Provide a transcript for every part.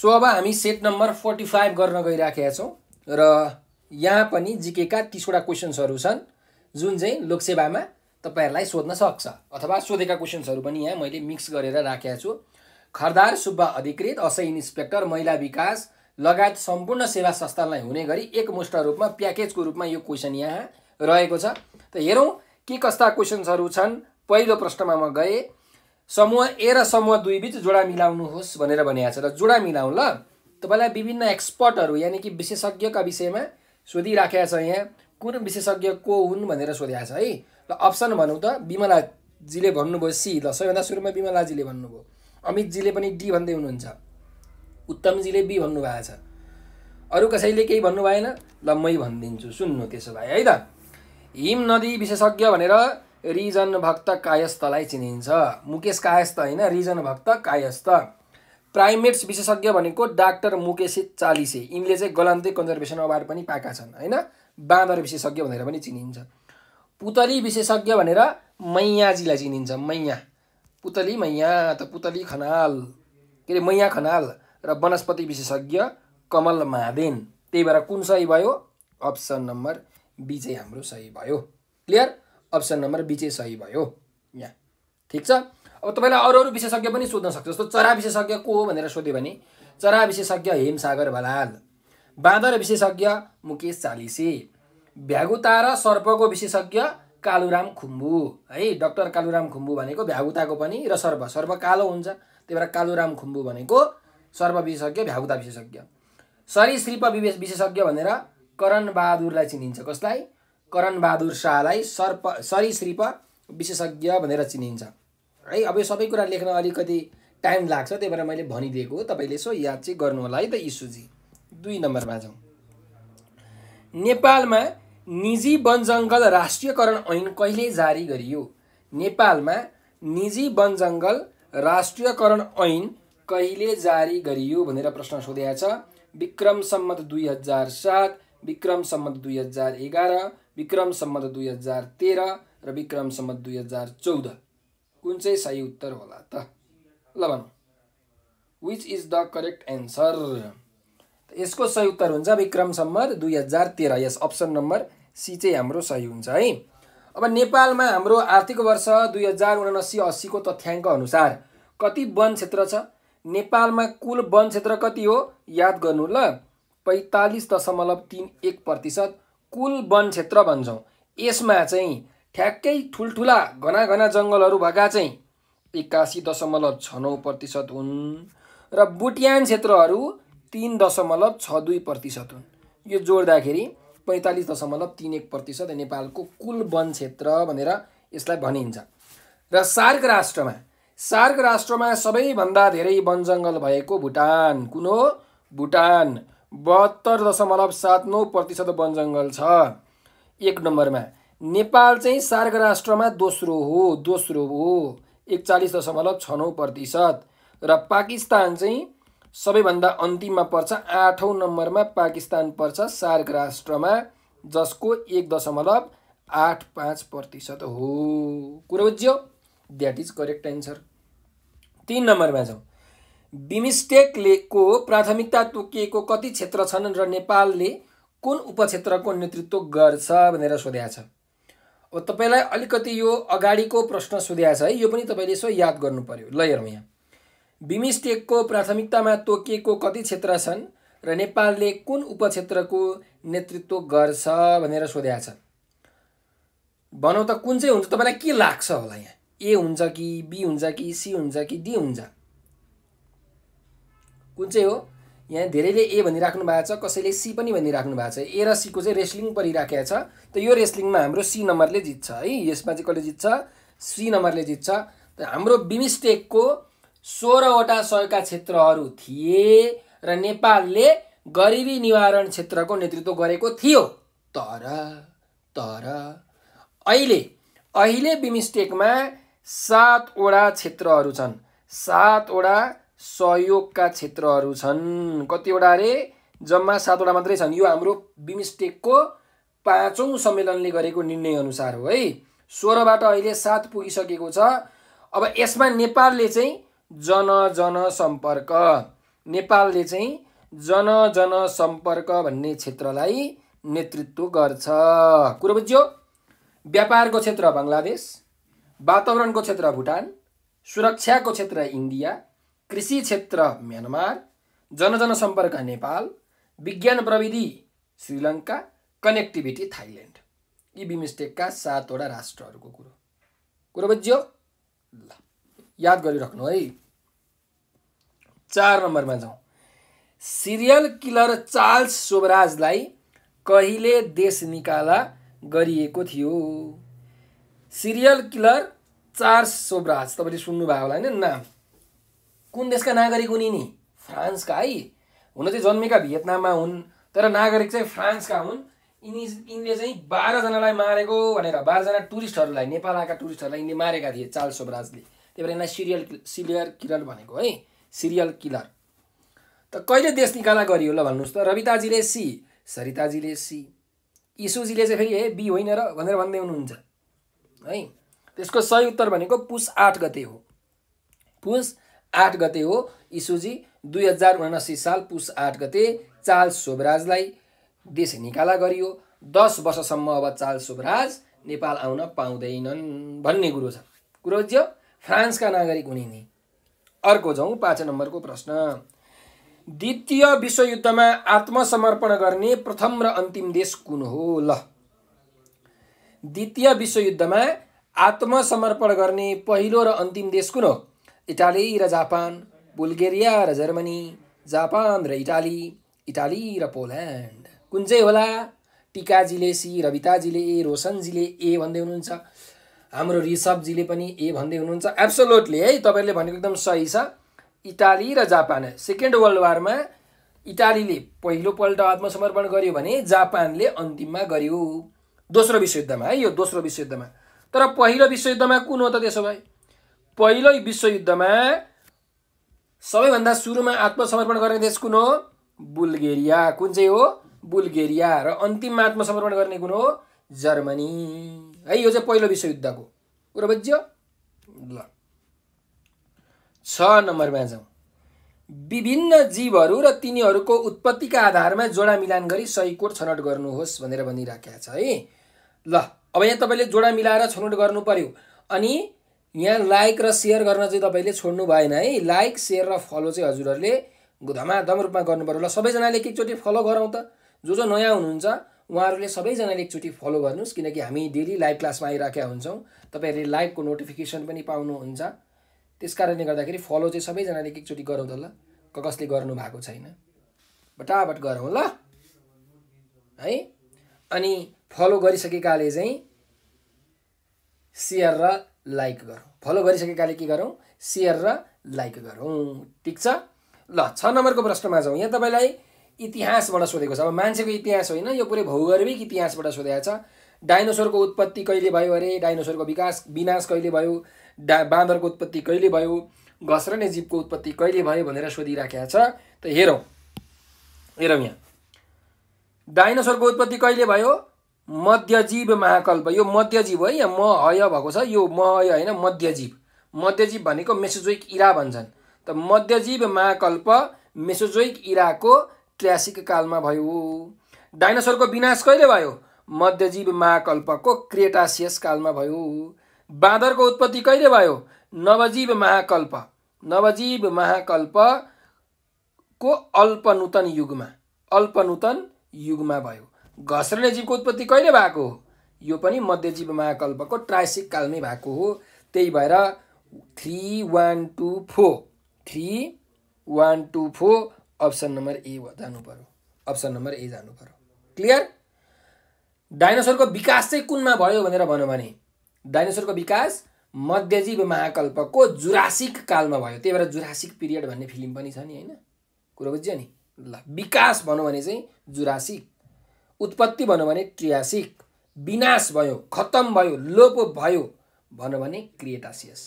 so अब हामी set number forty five गर्न गइराखेका छौँ र यहाँ पनि जिकेका तिसवटा क्वेसन्सहरू छन् जुन चाहिँ लोकसेवामा तपाईँहरूलाई सोध्न सक्छ अथवा सोधेका क्वेसन्सहरू पनि यहाँ मैले मिक्स गरेर राखेको छु खरदार सुब्बा अधिकृत असै इन्सपेक्टर महिला विकास लगायत सम्पूर्ण सेवा संस्थालाई हुने गरी एकमुष्ट रूपमा प्याकेजको रूपमा यो क्वेसन यहाँ रहेको छ त हेरौँ के कस्ता क्वेसन्सहरू छन् पहिलो प्रश्नमा म गएँ समूह ए र समूह दुई बिच जोडा मिलाउनुहोस् भनेर भनिएको छ र जोडा मिलाउँ ल तपाईँलाई विभिन्न एक्सपर्टहरू यानि कि विशेषज्ञका विषयमा सोधिराखेको छ यहाँ कुन विशेषज्ञ को हुन् भनेर सोधेको छ है र अप्सन भनौँ त विमलाजीले भन्नुभयो सी ल सबैभन्दा सुरुमा विमलाजीले भन्नुभयो अमितजीले पनि डी भन्दै हुनुहुन्छ उत्तमजीले बी भन्नुभएको छ अरू कसैले केही भन्नु भएन ल मै भनिदिन्छु सुन्नु त्यसो भए है त हिम नदी विशेषज्ञ भनेर रिजन भक्त कायस्थलाई चिनिन्छ मुकेश कायस्थ होइन रिजन भक्त कायस्थ प्राइमेट्स विशेषज्ञ भनेको डाक्टर मुकेश चालिसे यिनले चाहिँ गलान्ते कन्जर्भेसन अवार्ड पनि पाएका छन् होइन बाँदर विशेषज्ञ भनेर पनि चिनिन्छ पुतली विशेषज्ञ भनेर मैयाजीलाई चिनिन्छ मैया पुतली मैया त पुतली खनाल के अरे मैया खनाल र वनस्पति विशेषज्ञ कमल महादेन त्यही भएर कुन सही भयो अप्सन नम्बर बी चाहिँ हाम्रो सही भयो क्लियर अप्सन नम्बर बी चाहिँ सही भयो यहाँ ठिक छ अब तपाईँलाई अरू अरू विशेषज्ञ पनि सोध्न सक्छ जस्तो चरा विशेषज्ञ को हो भनेर सोध्यो भने चरा विशेषज्ञ हेमसागर भलाल बाँदर विशेषज्ञ मुकेश चालिसे भ्यागुता र सर्पको विशेषज्ञ कालुराम खुम्बु है डक्टर कालुराम खुम्बु भनेको भ्यागुताको पनि र सर्प सर्प कालो हुन्छ त्यही भएर कालुराम खुम्बु भनेको सर्प विशेषज्ञ भ्यागुता विशेषज्ञ सरी श्रीप विशेषज्ञ भनेर करण बहादुरलाई चिनिन्छ कसलाई करणबहादुर शाहलाई सर्प सरीसृप विशेषज्ञ भनेर चिनिन्छ है अब यो सबै कुरा लेख्न अलिकति टाइम लाग्छ त्यही भएर मैले भनिदिएको हो तपाईँले यसो याद चाहिँ गर्नु होला है त इसुजी दुई नम्बरमा जाउँ नेपालमा निजी वन जङ्गल राष्ट्रियकरण ऐन कहिले जारी गरियो नेपालमा निजी वन जङ्गल राष्ट्रियकरण ऐन कहिले जारी गरियो भनेर प्रश्न सोधेको छ विक्रम सम्मत दुई हजार सात विक्रम सम्मत दुई हजार एघार विक्रम सम्मत दुई हजार तेह्र र विक्रम सम्मत दुई हजार चौध कुन चाहिँ सही उत्तर होला त ल भनौँ which is the correct answer यसको सही उत्तर हुन्छ विक्रम सम्मत दुई हजार तेह्र यस अप्सन नम्बर सी चाहिँ हाम्रो सही हुन्छ है अब नेपालमा हाम्रो आर्थिक वर्ष दुई हजार उनासी अस्सीको तथ्याङ्क अनुसार कति वन क्षेत्र छ नेपालमा कुल वन क्षेत्र कति हो याद गर्नु ल पैँतालिस दशमलव तिन एक प्रतिशत कुल वन क्षेत्र भन्छौँ यसमा चाहिँ ठ्याक्कै ठुल्ठुला घना घना जङ्गलहरू भएका चाहिँ एक्कासी दशमलव छ नौ प्रतिशत हुन् र बुटियान क्षेत्रहरू तिन दशमलव छ दुई प्रतिशत हुन् यो जोड्दाखेरि पैँतालिस दशमलव तिन एक प्रतिशत नेपालको कुल वन क्षेत्र भनेर यसलाई भनिन्छ र सार्क राष्ट्रमा सार्क राष्ट्रमा सबैभन्दा धेरै वनजङ्गल भएको भुटान कुन हो भुटान बहत्तर दशमलव सात नौ प्रतिशत वन वनजङ्गल छ एक नम्बरमा नेपाल चाहिँ सार्क राष्ट्रमा दोस्रो हो दोस्रो हो एकचालिस दशमलव छ नौ प्रतिशत र पाकिस्तान चाहिँ सबैभन्दा अन्तिममा पर्छ आठौँ नम्बरमा पाकिस्तान पर्छ सार्क राष्ट्रमा जसको एक दशमलव आठ पाँच प्रतिशत हो कुरो बुझ्यो द्याट इज करेक्ट एन्सर तिन नम्बरमा जाउँ बिमिस्टेकको प्राथमिकता तोकिएको कति क्षेत्र छन् र नेपालले कुन उपक्षेत्रको नेतृत्व गर्छ भनेर सोध्या छ अब तपाईँलाई अलिकति यो अगाडिको प्रश्न सोध्या छ है यो पनि तपाईँले यसो याद गर्नु पऱ्यो ल हेरौँ यहाँ बिमिस्टेकको प्राथमिकतामा तोकिएको कति क्षेत्र छन् र नेपालले कुन उपक्षेत्रको नेतृत्व गर्छ भनेर सोध्या छ भनौँ त कुन चाहिँ हुन्छ तपाईँलाई के लाग्छ होला यहाँ ए हुन्छ कि बी हुन्छ कि सी हुन्छ कि डी हुन्छ कुन चाहिँ हो यहाँ धेरैले ए भनिराख्नु भएको छ कसैले सी पनि भनिराख्नु भएको छ ए र सीको चाहिँ रेस्लिङ परिराखेको छ त यो रेस्लिङमा हाम्रो सी नम्बरले जित्छ है यसमा चाहिँ कसले जित्छ सी नम्बरले जित्छ त हाम्रो बिमिस्टेकको सोह्रवटा सहयोगका क्षेत्रहरू थिए र नेपालले गरिबी निवारण क्षेत्रको नेतृत्व गरेको थियो तर तर अहिले अहिले बिमिस्टेकमा सातवटा क्षेत्रहरू छन् सातवटा सहयोगका क्षेत्रहरू छन् कतिवटा अरे जम्मा सातवटा मात्रै छन् यो हाम्रो बिमस्टेकको पाँचौँ सम्मेलनले गरेको निर्णयअनुसार हो है सोह्रबाट अहिले सात पुगिसकेको छ अब यसमा नेपालले चाहिँ जन जन सम्पर्क नेपालले चाहिँ जन जन सम्पर्क भन्ने क्षेत्रलाई नेतृत्व गर्छ कुरो बुझ्यो व्यापारको क्षेत्र बङ्गलादेश वातावरणको क्षेत्र भुटान सुरक्षाको क्षेत्र इन्डिया कृषि क्षेत्र म्यानमार जनजनसम्पर्क नेपाल विज्ञान प्रविधि श्रीलङ्का कनेक्टिभिटी थाइल्यान्ड यी बिमस्टेकका सातवटा राष्ट्रहरूको कुरो कुरो बुझ्यो ल याद गरिराख्नु है चार नम्बरमा जाउँ सिरियल किलर चार्ल्स सोबराजलाई कहिले देश निकाला गरिएको थियो सिरियल किलर चार्ल्स शोभराज तपाईँले सुन्नुभयो होला होइन नाम कुन देशका नागरिक हुन् नि फ्रान्सका है हुन चाहिँ जन्मेका भियतनाममा हुन् तर नागरिक चाहिँ फ्रान्सका हुन् यिनी यिनले चाहिँ बाह्रजनालाई मारेको भनेर बाह्रजना टुरिस्टहरूलाई नेपाल आएका टुरिस्टहरूलाई यिनले मारेका थिए चार्ल्स स्वराजले त्यही भएर यिनलाई सिरियल सिरियल किलर भनेको है सिरियल किलर त कहिले देश निकाला गरियो ल भन्नुहोस् त रविताजीले सी सरिताजीले सी इसुजीले चाहिँ फेरि ए बी होइन र भनेर भन्दै हुनुहुन्छ है त्यसको सही उत्तर भनेको पुस आठ गते हो पुस आठ गते हो इसोजी दुई हजार उनासी साल पुस आठ गते चार्ल्स सोभराजलाई देश निकाला गरियो दस वर्षसम्म अब चार्ल्स सोभराज नेपाल आउन पाउँदैनन् भन्ने कुरो छ कुरो फ्रान्सका नागरिक हुने अर्को जाउँ पाँच नम्बरको प्रश्न द्वितीय विश्वयुद्धमा आत्मसमर्पण गर्ने प्रथम र अन्तिम देश कुन हो ल द्वितीय विश्वयुद्धमा आत्मसमर्पण गर्ने पहिलो र अन्तिम देश कुन हो इटाली र जापान बुल्गेरिया र जर्मनी जापान र इटाली इटाली र पोल्यान्ड कुन चाहिँ होला टिकाजीले सी रविताजीले ए रोशनजीले ए भन्दै हुनुहुन्छ हाम्रो ऋषभजीले पनि ए भन्दै हुनुहुन्छ एब्सोलोटली है तपाईँहरूले भनेको एकदम सही छ इटाली र जापान सेकेन्ड वर्ल्ड वारमा इटालीले पहिलोपल्ट आत्मसमर्पण गर्यो भने जापानले अन्तिममा गर्यो दोस्रो विश्वयुद्धमा है यो दोस्रो विश्वयुद्धमा तर पहिलो विश्वयुद्धमा कुन हो त त्यसो भए पहिलो विश्वयुद्धमा सबैभन्दा सुरुमा आत्मसमर्पण गर्ने देश कुन हो बुल्गेरिया कुन चाहिँ हो बुल्गेरिया र अन्तिममा आत्मसमर्पण गर्ने कुन हो जर्मनी है यो चाहिँ पहिलो विश्वयुद्धको कुरो बुझ्यो ल छ नम्बरमा जाउँ विभिन्न जीवहरू र तिनीहरूको उत्पत्तिका आधारमा जोडा मिलान गरी सही कोड छनौट गर्नुहोस् भनेर भनिराखेको छ है ल अब यहाँ तपाईँले जोडा मिलाएर छनौट गर्नु पर्यो अनि यहाँ लाइक र सेयर गर्न चाहिँ तपाईँले छोड्नु भएन है लाइक सेयर र फलो चाहिँ हजुरहरूले धमाधम रूपमा गर्नुपऱ्यो ल सबैजनाले एकचोटि फलो गरौँ त जो जो नयाँ हुनुहुन्छ उहाँहरूले सबैजनाले एकचोटि फलो गर्नुहोस् किनकि हामी डेली लाइभ क्लासमा आइराखेका हुन्छौँ तपाईँहरूले लाइभको नोटिफिकेसन पनि पाउनुहुन्छ त्यस कारणले गर्दाखेरि फलो चाहिँ सबैजनाले एकचोटि गरौँ त ल क कसले भएको छैन बटाबट गरौँ ल है अनि फलो गरिसकेकाले चाहिँ सेयर र लाइक गरौँ फलो गरिसकेकाले के गरौँ सेयर र लाइक गरौँ ठिक छ ल छ नम्बरको प्रश्नमा जाउँ यहाँ तपाईँलाई इतिहासबाट सोधेको छ अब मान्छेको इतिहास होइन यो पुरै भौगर्भिक इतिहासबाट सोधेको छ डाइनोसोरको उत्पत्ति कहिले भयो अरे डाइनोसोरको विकास विनाश कहिले भयो डा बाँदरको उत्पत्ति कहिले भयो घस्रने जीवको उत्पत्ति कहिले भयो भनेर सोधिराखेको छ त हेरौँ हेरौँ यहाँ डाइनोसोरको उत्पत्ति कहिले भयो मध्यजीव महाकल्प यो मध्यजीव है यहाँ महय भएको छ यो महय हय होइन मध्यजीव मध्यजीव भनेको मेसोजोइक इरा भन्छन् त मध्यजीव महाकल्प मेसोजोइक इराको क्लासिक कालमा भयो डाइनासोरको विनाश कहिले भयो मध्यजीव महाकल्पको क्रेटासियस कालमा भयो बाँदरको उत्पत्ति कहिले भयो नवजीव महाकल्प नवजीव महाकल्पको अल्पनूतन युगमा अल्पनुतन युगमा भयो घस्रले जीवको उत्पत्ति कहिले भएको हो यो पनि मध्यजीव महाकल्पको ट्राइसिक कालमै भएको हो त्यही भएर three one two four three one two four option number A जानु पऱ्यो अप्सन नम्बर ए जानु पऱ्यो क्लियर डाइनोसोरको विकास चाहिँ कुनमा भयो भनेर भन्यो भने डाइनोसोरको विकास मध्यजीव महाकल्पको जुरासिक कालमा भयो त्यही भएर जुरासिक पिरियड भन्ने फिल्म पनि छ नि होइन कुरो बुझ्यो नि ल विकास भनौँ भने चाहिँ जुरासिक उत्पत्ति भनौँ भने त्रियासिक विनाश भयो खत्तम भयो लोप भयो भनौँ भने क्रिएटासियस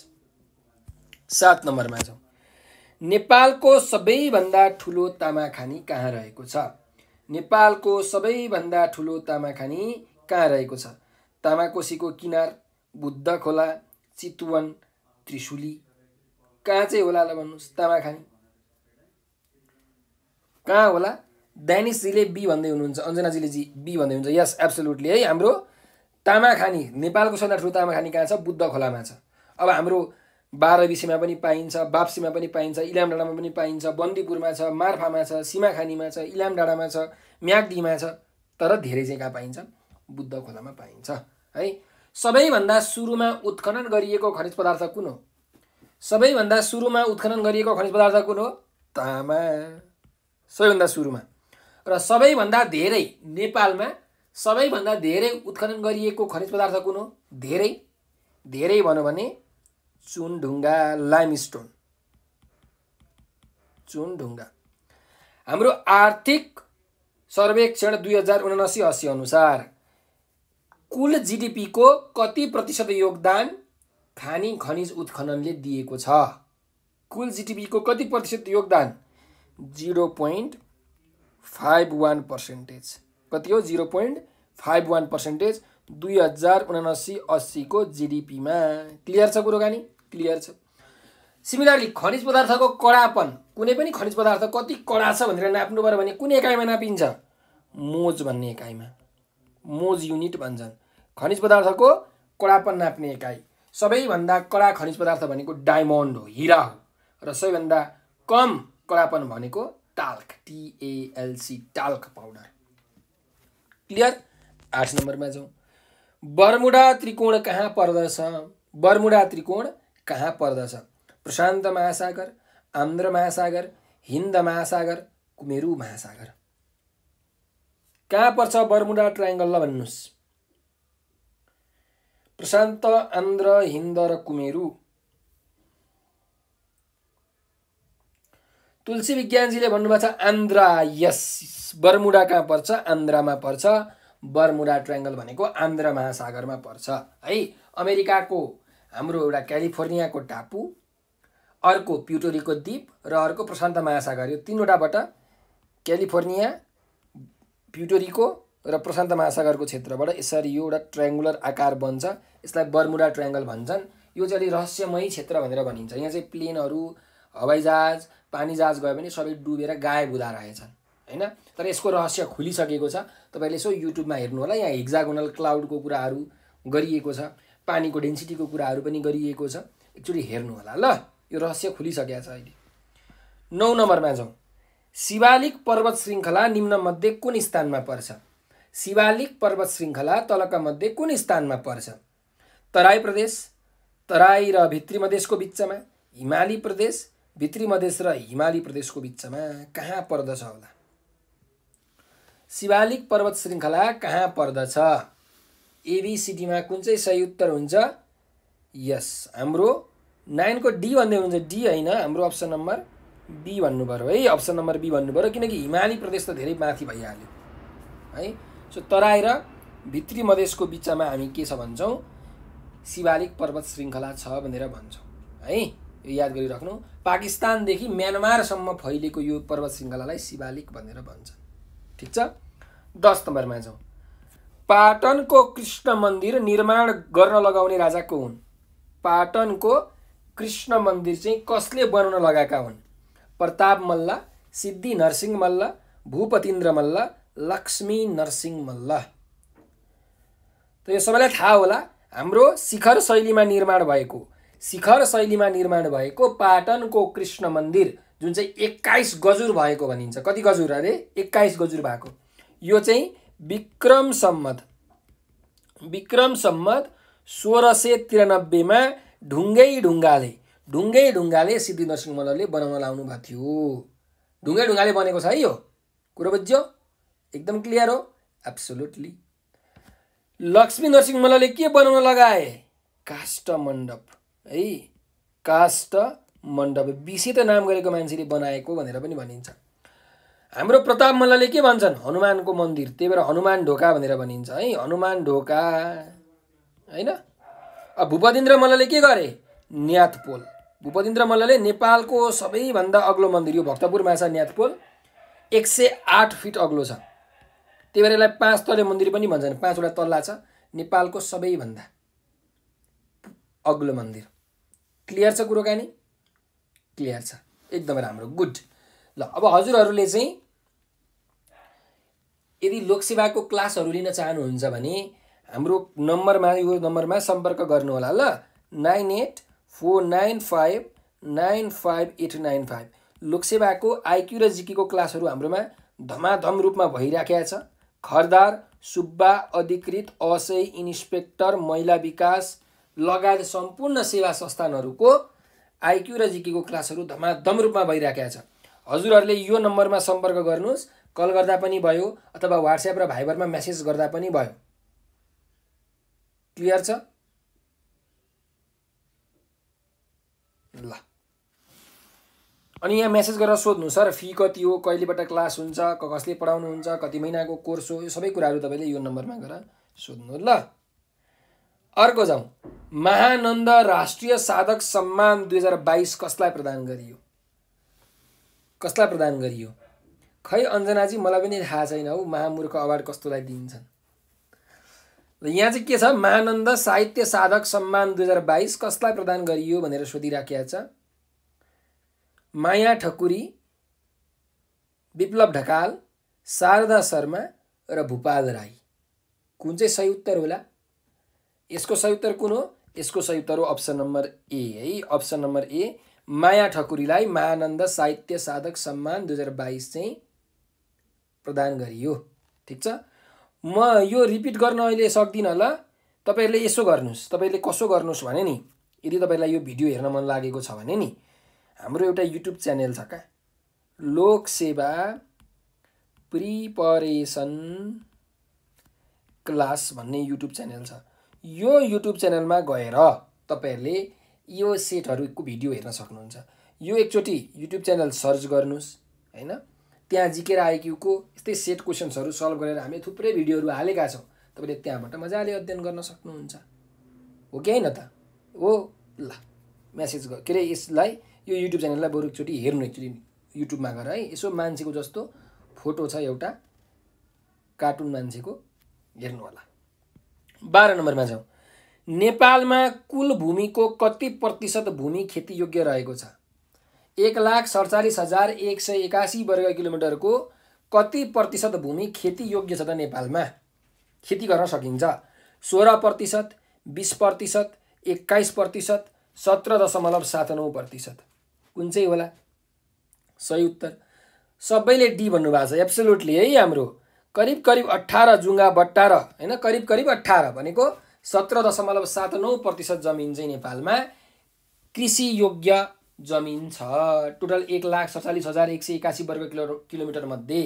सात नम्बरमा जाउँ नेपालको सबैभन्दा ठुलो तामाखानी कहाँ रहेको छ नेपालको सबैभन्दा ठुलो तामाखानी कहाँ रहेको छ तामाकोसीको किनार बुद्ध खोला चितवन त्रिशुली कहाँ चाहिँ होला ल भन्नुहोस् तामाखानी कहाँ होला डेनिसजीले बी भन्दै हुनुहुन्छ अञ्जनाजीले जी बी भन्दै हुनुहुन्छ यस एब्सोल्युटली है हाम्रो तामाखानी नेपालको सबभन्दा ठुलो तामाखानी कहाँ छ बुद्ध खोलामा छ अब हाम्रो बाह्र बिसीमा पनि पाइन्छ बाप्सीमा पनि पाइन्छ इलाम डाँडामा पनि पाइन्छ बन्दीपुरमा छ मार्फामा छ सीमाखानीमा छ इलाम डाँडामा छ म्याग्दीमा छ तर धेरै चाहिँ कहाँ पाइन्छ बुद्ध खोलामा पाइन्छ है सबैभन्दा सुरुमा उत्खनन गरिएको खनिज पदार्थ कुन हो सबैभन्दा सुरुमा उत्खनन गरिएको खनिज पदार्थ कुन हो तामा सबैभन्दा सुरुमा र सबैभन्दा धेरै नेपालमा सबैभन्दा धेरै उत्खनन गरिएको खनिज पदार्थ कुन हो धेरै धेरै भनौँ भने चुन स्टोन लाइमस्टोन ढुङ्गा हाम्रो आर्थिक सर्वेक्षण दुई हजार उनासी असी अनुसार कुल जिडिपीको कति प्रतिशत योगदान खानी खनिज उत्खननले दिएको छ कुल जिडिपीको कति प्रतिशत योगदान zero point five one percentage कति हो zero point five one percentage दुई हजार उनासी अस्सीको जिडिपीमा क्लियर छ कुरोकानी क्लियर छ सिमिलरली खनिज पदार्थको कडापन कुनै पनि खनिज पदार्थ कति कडा छ भनेर नाप्नु पऱ्यो भने कुन एकाइमा नापिन्छ मोज भन्ने एकाइमा मोज युनिट भन्छन् खनिज पदार्थको कडापन नाप्ने एकाइ सबैभन्दा कडा खनिज पदार्थ भनेको डायमन्ड हो हिरा हो र सबैभन्दा कम कडापन भनेको talc TLC talc powder clear आठ नम्बरमा जाउँ बर्मुडा त्रिकोण कहाँ पर्दछ बर्मुडा त्रिकोण कहाँ पर्दछ प्रशान्त महासागर आन्ध्र महासागर हिन्द महासागर कुमेरु महासागर कहाँ पर्छ बर्मुडा ल भन्नुहोस् प्रशान्त आन्ध्र हिन्द र कुमेरु तुलसी विज्ञानजीले भन्नुभएको छ आन्ध्रा यस बर्मुडा कहाँ पर्छ आन्द्रामा पर्छ बर्मुडा ट्रायङ्गल भनेको आन्ध्र महासागरमा पर्छ है अमेरिकाको हाम्रो एउटा क्यालिफोर्नियाको टापु अर्को प्युटोरीको द्वीप र अर्को प्रशान्त महासागर यो तिनवटाबाट क्यालिफोर्निया प्युटोरीको र प्रशान्त महासागरको क्षेत्रबाट यसरी यो एउटा ट्रायङ्गुलर आकार बन्छ यसलाई बर्मुडा ट्रायङ्गल भन्छन् यो चाहिँ अलिक रहस्यमय क्षेत्र भनेर भनिन्छ यहाँ चाहिँ प्लेनहरू हवाईजहाज पानी जहाज गयो भने सबै डुबेर गायब हुँदा रहेछन् होइन तर यसको रहस्य खुलिसकेको छ तपाईँले यसो युट्युबमा हेर्नु होला यहाँ हिक्जागोनल क्लाउडको कुराहरू गरिएको छ पानीको डेन्सिटीको कुराहरू पनि गरिएको छ एकचोटि हेर्नु होला ल यो रहस्य खुलिसकेको छ अहिले नौ नम्बरमा जाउँ शिवालिक पर्वत श्रृङ्खला निम्नमध्ये कुन स्थानमा पर्छ शिवालिक पर्वत श्रृङ्खला तलका मध्ये कुन स्थानमा पर्छ तराई प्रदेश तराई र भित्री मधेसको बिचमा हिमाली प्रदेश भित्री मधेस र हिमाली प्रदेशको बिचमा कहाँ पर्दछ होला शिवालिक पर्वत श्रृङ्खला कहाँ पर्दछ एबिसिडीमा कुन चाहिँ सही उत्तर हुन्छ यस हाम्रो नाइनको डी भन्दै हुन्छ डी होइन हाम्रो अप्सन नम्बर बी भन्नु पऱ्यो है अप्सन नम्बर बी भन्नु पऱ्यो किनकि हिमाली प्रदेश त धेरै माथि भइहाल्यो है सो तराई र भित्री मधेसको बिचमा हामी के छ भन्छौँ शिवालिक पर्वत श्रृङ्खला छ भनेर भन्छौँ है याद गरिराख्नु पाकिस्तानदेखि म्यानमारसम्म फैलिएको यो पर्वत श्रृङ्खलालाई शिवालिक भनेर भन्छन् ठिक छ दस नम्बरमा जाउँ पाटनको कृष्ण मन्दिर निर्माण गर्न लगाउने राजा को हुन् पाटनको कृष्ण मन्दिर चाहिँ कसले बनाउन लगाएका हुन् प्रताप मल्ल सिद्धि नरसिंह मल्ल भूपतिन्द्र मल्ल लक्ष्मी नरसिंह मल्ल त यो सबैलाई थाहा होला हाम्रो शिखर शैलीमा निर्माण भएको शिखर शैलीमा निर्माण भएको पाटनको कृष्ण मन्दिर जुन चाहिँ एक्काइस गजुर भएको भनिन्छ कति गजुर अरे एक्काइस गजुर भएको यो चाहिँ विक्रम सम्मत विक्रम सम्मत सोह्र सय त्रियानब्बेमा ढुङ्गै ढुङ्गाले ढुङ्गै ढुङ्गाले सिद्धि नरसिंह मल्लले बनाउन लाउनु भएको थियो ढुङ्गै ढुङ्गाले बनेको छ है यो कुरो बुझ्यो एकदम क्लियर हो एब्सोल्युटली लक्ष्मी नरसिंह मल्लले के बनाउन लगाए काष्ठ मण्डप है काष्ट मण्डप त नाम गरेको मान्छेले बनाएको भनेर पनि भनिन्छ हाम्रो प्रताप मल्लले के भन्छन् हनुमानको मन्दिर त्यही भएर हनुमान ढोका भनेर भनिन्छ है हनुमान ढोका होइन अब भूपतिन्द्र मल्लले के गरे न्याथ पोल भूपतिन्द्र मल्लले नेपालको सबैभन्दा अग्लो मन्दिर यो भक्तपुरमा छ न्याथ पोल एक सय आठ फिट अग्लो छ त्यही भएर यसलाई पाँच तले मन्दिर पनि भन्छन् पाँचवटा तल्ला छ नेपालको सबैभन्दा अग्लो मन्दिर क्लियर छ कुरोकानी क्लियर छ एकदमै राम्रो गुड ल अब हजुरहरूले चाहिँ यदि लोकसेवाको क्लासहरू लिन चाहनुहुन्छ भने हाम्रो नम्बरमा यो नम्बरमा सम्पर्क गर्नुहोला ल nine eight four nine five nine five eight nine five लोकसेवाको आइक्यू र जिकीको क्लासहरू हाम्रोमा धमाधम रूपमा भइराखेको छ खरदार सुब्बा अधिकृत असै इन्सपेक्टर महिला विकास लगायत सम्पूर्ण सेवा संस्थानहरूको आइक्यू र जिकेको क्लासहरू धमाधम रूपमा भइराखेका छ हजुरहरूले यो नम्बरमा सम्पर्क गर्नुहोस् कल गर्दा पनि भयो अथवा वाट्सएप र भाइबरमा मेसेज गर्दा पनि भयो क्लियर छ ल अनि यहाँ मेसेज गरेर सोध्नु सर फी कति हो कहिलेबाट क्लास हुन्छ कसले पढाउनुहुन्छ कति महिनाको कोर्स हो यो सबै कुराहरू तपाईँले यो नम्बरमा गएर सोध्नु ल अर्को जाउँ महानन्द राष्ट्रिय साधक सम्मान दुई हजार बाइस कसलाई प्रदान गरियो कसलाई प्रदान गरियो खै अञ्जनाजी मलाई पनि थाहा छैन हौ महामुर्ख अवार्ड कस्तोलाई दिइन्छन् र यहाँ चाहिँ के छ महानन्द साहित्य साधक सम्मान दुई हजार बाइस कसलाई प्रदान गरियो भनेर सोधिराखेको छ माया ठकुरी विप्लव ढकाल शारदा शर्मा र भूपाल राई कुन चाहिँ सही उत्तर होला यसको सही उत्तर कुन हो यसको सही उत्तर हो अप्सन नम्बर ए है अप्सन नम्बर ए माया ठकुरीलाई महानन्द साहित्य साधक सम्मान दुई हजार बाइस चाहिँ प्रदान गरियो ठिक छ म यो रिपिट गर्न अहिले सक्दिनँ ल तपाईँहरूले यसो गर्नुहोस् तपाईँले कसो गर्नुहोस् भने नि यदि तपाईँलाई यो भिडियो हेर्न मन लागेको छ भने नि हाम्रो एउटा युट्युब च्यानल छ कहाँ लोकसेवा प्रिपरेसन क्लास भन्ने युट्युब च्यानल छ यो युट्युब च्यानलमा गएर तपाईँहरूले यो सेटहरूको भिडियो हेर्न सक्नुहुन्छ यो एकचोटि युट्युब च्यानल सर्च गर्नुहोस् होइन त्यहाँ जिकेर आइक्यूको यस्तै सेट क्वेसन्सहरू सल्भ गरेर हामी थुप्रै भिडियोहरू हालेका छौँ तपाईँले त्यहाँबाट मजाले अध्ययन गर्न सक्नुहुन्छ हो कि होइन त हो ल म्यासेज के अरे यसलाई यो युट्युब च्यानललाई बरु एकचोटि हेर्नु एकचोटि युट्युबमा गएर है यसो मान्छेको जस्तो फोटो छ एउटा कार्टुन मान्छेको हेर्नु होला बाह्र नम्बरमा जाउँ नेपालमा कुल भूमिको कति प्रतिशत भूमि खेतीयोग्य रहेको छ एक लाख सडचालिस हजार एक सय एकासी वर्ग किलोमिटरको कति प्रतिशत भूमि खेतीयोग्य छ त नेपालमा खेती गर्न सकिन्छ सोह्र प्रतिशत बिस प्रतिशत एक्काइस प्रतिशत सत्र दशमलव सात नौ प्रतिशत कुन चाहिँ होला सही उत्तर सबैले डी भन्नुभएको छ एब्सोल्युटली है हाम्रो करिब करिब अठार जुङ्गा बट्टा र होइन करिब करिब अठार भनेको सत्र दशमलव सात नौ प्रतिशत जमिन चाहिँ नेपालमा कृषि योग्य जमिन छ टोटल एक लाख सडचालिस हजार एक सय एकासी वर्ग किलो किलोमिटर मध्ये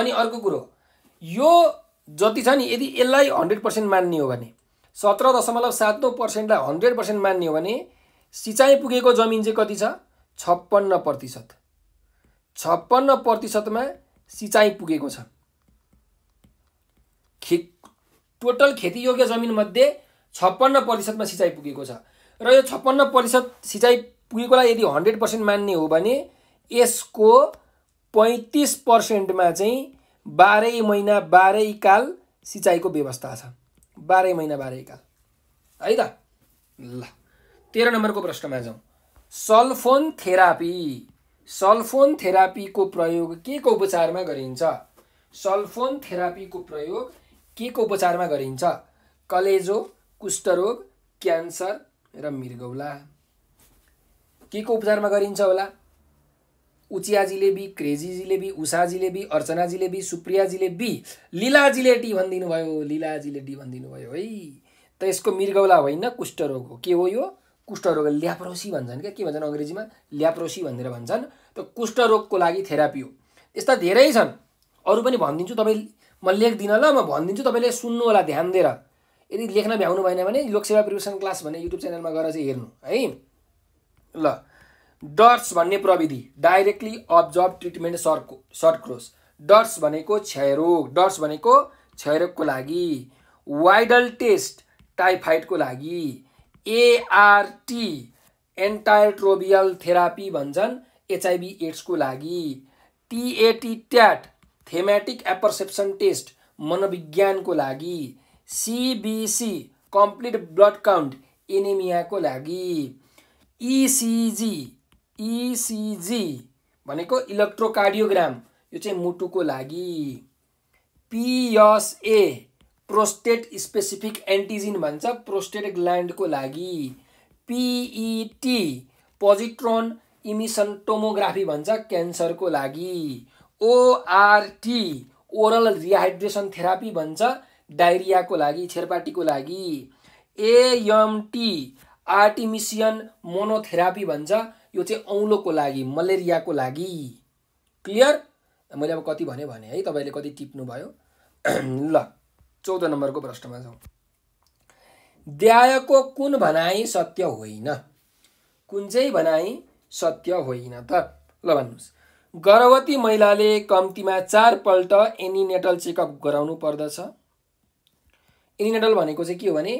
अनि अर्को कुरो यो जति छ नि यदि यसलाई हन्ड्रेड पर्सेन्ट मान्ने हो भने सत्र दशमलव सात नौ पर्सेन्टलाई हन्ड्रेड पर्सेन्ट मान्ने हो भने सिँचाइ पुगेको जमिन चाहिँ कति छ छप्पन्न प्रतिशत छप्पन्न प्रतिशतमा सिँचाइ पुगेको छ खे टोटल खेतीयोग्य मध्ये छप्पन्न प्रतिशतमा सिँचाइ पुगेको छ र यो छप्पन्न प्रतिशत सिँचाइ पुगेकोलाई यदि हन्ड्रेड पर्सेन्ट मान्ने हो भने यसको पैँतिस पर्सेन्टमा चाहिँ बाह्रै महिना बाह्रै काल सिँचाइको व्यवस्था छ बाह्रै महिना बाह्रै काल है त ल तेह्र नम्बरको प्रश्नमा जाउँ सल्फोन थेरापी सल्फोन थेरापीको प्रयोग के को उपचारमा गरिन्छ सल्फोन थेरापीको प्रयोग के को उपचारमा गरिन्छ कलेजो कुष्ठरोग क्यान्सर र मृगौला के को उपचारमा गरिन्छ होला उचिया जिलेबी क्रेजी जिलेबी उषा जिलेबी अर्चना जिलेबी सुप्रिया जिलेबी लिला जिलेटी भनिदिनु भयो लिला जिलेटी भनिदिनु भयो है त यसको मृगौला होइन कुष्ठरोग हो के हो यो कुष्ठरोग ल्याप्रोसी भन्छन् क्या के भन्छन् अङ्ग्रेजीमा ल्याप्रोसी भनेर भन्छन् त कुष्ठरोगको लागि थेरापी हो यस्ता धेरै छन् अरू पनि भनिदिन्छु तपाईँ म लेख्दिनँ ल म भनिदिन्छु तपाईँले सुन्नु होला ध्यान दिएर यदि लेख्न भ्याउनु भएन भने लोकसेवा प्रिपरेसन क्लास भन्ने युट्युब च्यानलमा गएर चाहिँ हेर्नु है ल डर्स भन्ने प्रविधि डाइरेक्टली अब्जर्भ ट्रिटमेन्ट सर्को सर्टक्रोस डर्स भनेको क्षयरोग डर्स भनेको क्षयरोगको लागि वाइडल टेस्ट टाइफाइडको लागि एआरटी एन्टायट्रोबियल थेरापी भन्छन् एचआइबी एड्सको लागि TAT TAT thematic apperception test मनोविज्ञानको लागि सिबिसी कम्प्लिट ब्लड काउन्ट एनेमियाको लागि इसिजी e इसिजी e भनेको इलेक्ट्रोकार्डियोग्राम यो चाहिँ मुटुको लागि पिएसए प्रोस्टेट स्पेसिफिक एन्टिजिन भन्छ प्रोस्टेट ग्ल्यान्डको लागि पिइटी पोजिट्रोन इमिसन टोमोग्राफी भन्छ क्यान्सरको लागि ओआरटी ओरल रिहाइड्रेसन थेरापी भन्छ डाइरियाको लागि छेरपाटीको लागि एएमटी आर्टिमिसियन मोनोथेरापी भन्छ यो चाहिँ औँलोको लागि मलेरियाको लागि क्लियर मैले अब कति भने भने है तपाईँले कति टिप्नुभयो ल चौध नम्बरको प्रश्नमा जाउँ द्यायको कुन भनाइ सत्य होइन कुन चाहिँ भनाइ सत्य होइन त ल भन्नुहोस् गर्भवती महिलाले कम्तीमा चारपल्ट एनिनेटल चेकअप गराउनु पर्दछ एनिनेटल भनेको चाहिँ के हो भने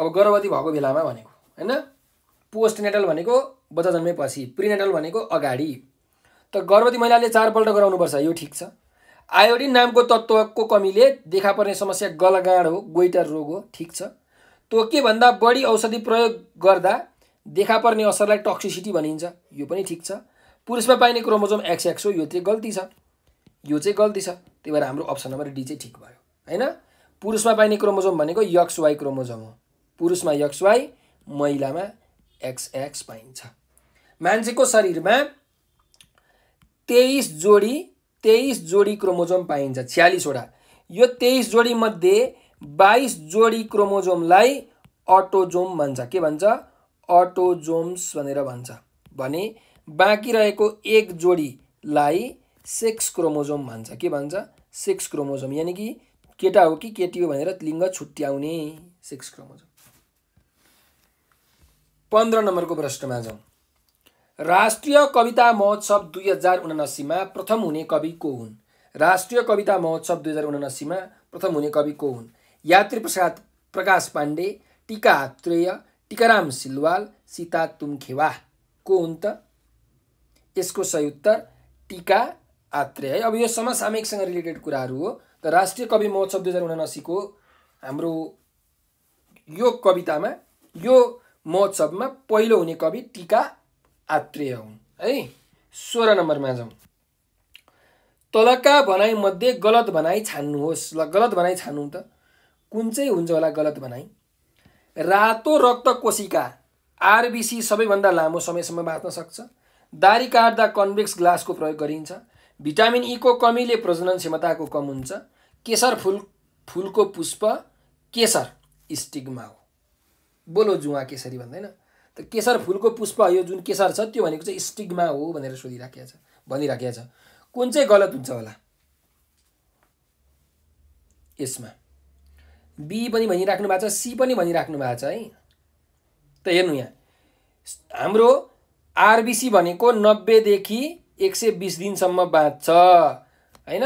अब गर्भवती भएको बेलामा भनेको होइन पोस्ट नेटल भनेको बच्चा जन्मेपछि प्रिनेटल भनेको अगाडि त गर्भवती महिलाले चारपल्ट गराउनुपर्छ यो ठिक छ आयोडिन नामको तत्त्वको कमीले देखा पर्ने समस्या गलगाँड हो गोइटर रोग हो ठिक छ तोकेभन्दा बढी औषधि प्रयोग गर्दा देखा पर्ने असरलाई टक्सिसिटी भनिन्छ यो पनि ठिक छ पुरुषमा पाइने क्रोमोजोम एक्स एक्स हो यो चाहिँ गल्ती छ यो चाहिँ गल्ती छ त्यही भएर हाम्रो अप्सन नम्बर डी चाहिँ ठिक भयो होइन पुरुषमा पाइने क्रोमोजोम भनेको यक्स वाई क्रोमोजोम हो पुरुषमा यक्स वाई महिलामा एक्स एक्स पाइन्छ मान्छेको शरीरमा तेइस जोडी तेइस जोडी क्रोमोजोम पाइन्छ छ्यालिसवटा यो तेइस जोडी मध्ये बाइस जोडी क्रोमोजोमलाई अटोजोम भन्छ के भन्छ अटोजोम्स भनेर भन्छ भने बाँकी रहेको एक जोडीलाई सेक्स क्रोमोजोम भन्छ के भन्छ सेक्स क्रोमोजोम यानि कि केटा हो कि केटी हो भनेर लिङ्ग छुट्याउने सेक्स क्रोमोजोम पन्ध्र नम्बरको प्रश्नमा जाउँ राष्ट्रिय कविता महोत्सव दुई हजार उनासीमा प्रथम हुने कवि को हुन् राष्ट्रिय कविता महोत्सव दुई हजार उनासीमा प्रथम हुने कवि को हुन् यात्री प्रसाद प्रकाश पाण्डे टिका हात्रेय टिकाराम सिलवाल सीता तुम्खेवा को हुन् त यसको सही उत्तर टिका आत्रेय है अब यो समसामयिकसँग रिलेटेड कुराहरू हो त राष्ट्रिय कवि महोत्सव दुई हजार उनासीको हाम्रो यो कवितामा यो महोत्सवमा पहिलो हुने कवि टिका आत्रेय हुन् है सोह्र नम्बरमा जाउँ तलका भनाइमध्ये गलत भनाइ छान्नुहोस् ल गलत भनाइ छान्नु त कुन चाहिँ हुन्छ होला गलत भनाइ रातो रक्त कोशिका आरबिसी सबैभन्दा लामो समयसम्म बाँच्न सक्छ दारी काट्दा कन्भेक्स ग्लासको प्रयोग गरिन्छ भिटामिन ईको e कमीले प्रजनन क्षमताको कम हुन्छ केसर फुल फुलको पुष्प केसर स्टिग्मा हो बोलो जुवा केसरी भन्दैन त केसर फुलको पुष्प यो जुन केसर छ त्यो भनेको चाहिँ स्टिग्मा हो भनेर सोधिराखेको छ भनिराखेको छ कुन चाहिँ गलत हुन्छ होला यसमा बी पनि भनिराख्नु भएको छ सी पनि भनिराख्नु भएको छ है त हेर्नु यहाँ हाम्रो आरबिसी भनेको नब्बेदेखि एक सय बिस दिनसम्म बाँच्छ होइन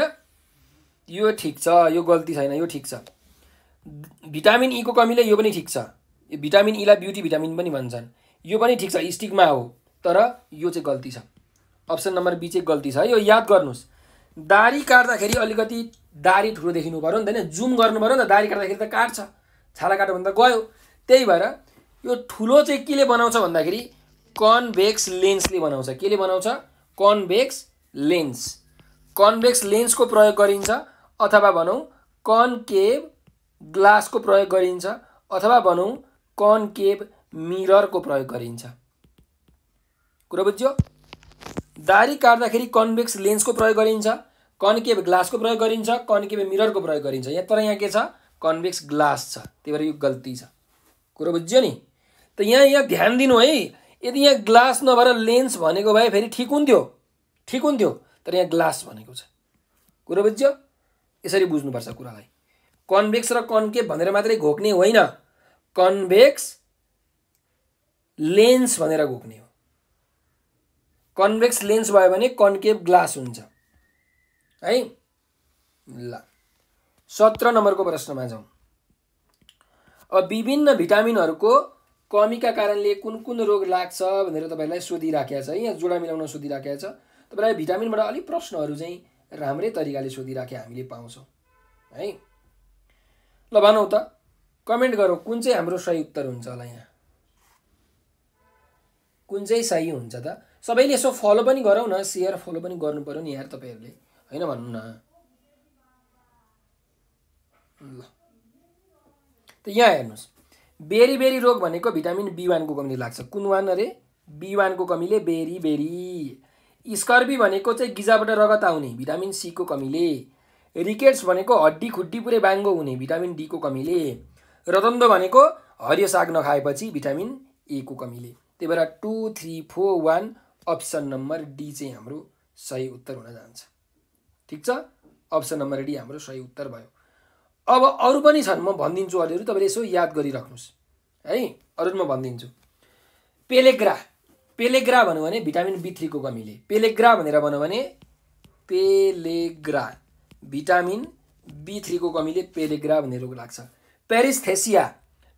यो ठिक छ यो गल्ती छैन यो ठिक छ भिटामिन ईको e कमीले यो पनि ठिक छ यो भिटामिन ईलाई e ब्युटी भिटामिन पनि भन्छन् यो पनि ठिक छ स्टिकमा हो तर यो चाहिँ गल्ती छ अप्सन नम्बर बी चाहिँ गल्ती छ यो याद गर्नुहोस् दारी काट्दाखेरि अलिकति दारी ठुलो देखिनु पऱ्यो नि त होइन जुम गर्नु पऱ्यो नि त दारी काट्दाखेरि त काट्छ छाला काट्यो भने त गयो त्यही भएर यो ठुलो चाहिँ केले बनाउँछ भन्दाखेरि कन्भेक्स लेन्सले बनाउँछ केले बनाउँछ कन्भेक्स लेन्स कन्भेक्स लेन्सको प्रयोग गरिन्छ अथवा भनौँ कन्केभ ग्लासको प्रयोग गरिन्छ अथवा भनौँ कन्केभ मिररको प्रयोग गरिन्छ कुरो बुझ्यो दारी काट्दाखेरि कन्भेक्स लेन्सको प्रयोग गरिन्छ कन्केभ ग्लासको प्रयोग गरिन्छ कन्केभ मिररको प्रयोग गरिन्छ यहाँ तर यहाँ के छ कन्भेक्स ग्लास छ त्यही भएर यो गल्ती छ कुरो बुझ्यो नि त यहाँ यहाँ ध्यान दिनु है यदि यहाँ ग्लास नभएर लेन्स भनेको भए फेरि ठिक हुन्थ्यो ठिक हुन्थ्यो तर यहाँ ग्लास भनेको छ कुरो बुझ्यो यसरी बुझ्नुपर्छ कुरालाई कन्भेक्स र कन्केभ भनेर मात्रै घोक्ने होइन कन्भेक्स लेन्स भनेर घोक्ने हो कन्भेक्स लेन्स भयो भने कन्केभ ग्लास हुन्छ है ल सत्र नम्बरको प्रश्नमा जाउँ अब विभिन्न भिटामिनहरूको कमीका कारणले कुन कुन रोग लाग्छ भनेर तपाईँहरूलाई सोधिराखेको छ है यहाँ जोडा मिलाउन सोधिराखेको छ तपाईँलाई भिटामिनबाट अलिक प्रश्नहरू चाहिँ राम्रै तरिकाले सोधिराखे हामीले पाउँछौँ है ल भनौँ त कमेन्ट गरौँ कुन चाहिँ हाम्रो सही उत्तर हुन्छ होला यहाँ कुन चाहिँ सही हुन्छ त सबैले यसो फलो पनि गरौँ न सेयर फलो पनि गर्नु पऱ्यो नि यार तपाईँहरूले होइन भन्नु न ल त यहाँ हेर्नुहोस् बेरी बेरी रोग भनेको भिटामिन बी वानको कमीले लाग्छ कुन वान अरे बी वानको कमीले बेरी बेरी स्कर्बी भनेको चाहिँ गिजाबाट रगत आउने भिटामिन सीको कमीले रिकेट्स भनेको हड्डी खुड्डी पुरै बाङ्गो हुने भिटामिन डीको कमीले रतन्दो भनेको हरियो साग नखाएपछि भिटामिन एको कमीले त्यही भएर two three four one option number D चाहिँ हाम्रो सही उत्तर हुन जान्छ ठिक छ अप्सन नम्बर डी हाम्रो सही उत्तर भयो अब अरू पनि छन् म भनिदिन्छु अरूहरू तपाईँले यसो याद गरिराख्नुहोस् है अरू म भनिदिन्छु पेलेग्रा पेलेग्रा भन्यो भने भिटामिन बी थ्रीको कमीले पेलेग्रा भनेर भन्यो भने पेलेग्रा भिटामिन बी थ्रीको कमीले पेलेग्रा भन्ने रोग लाग्छ पेरिस्थेसिया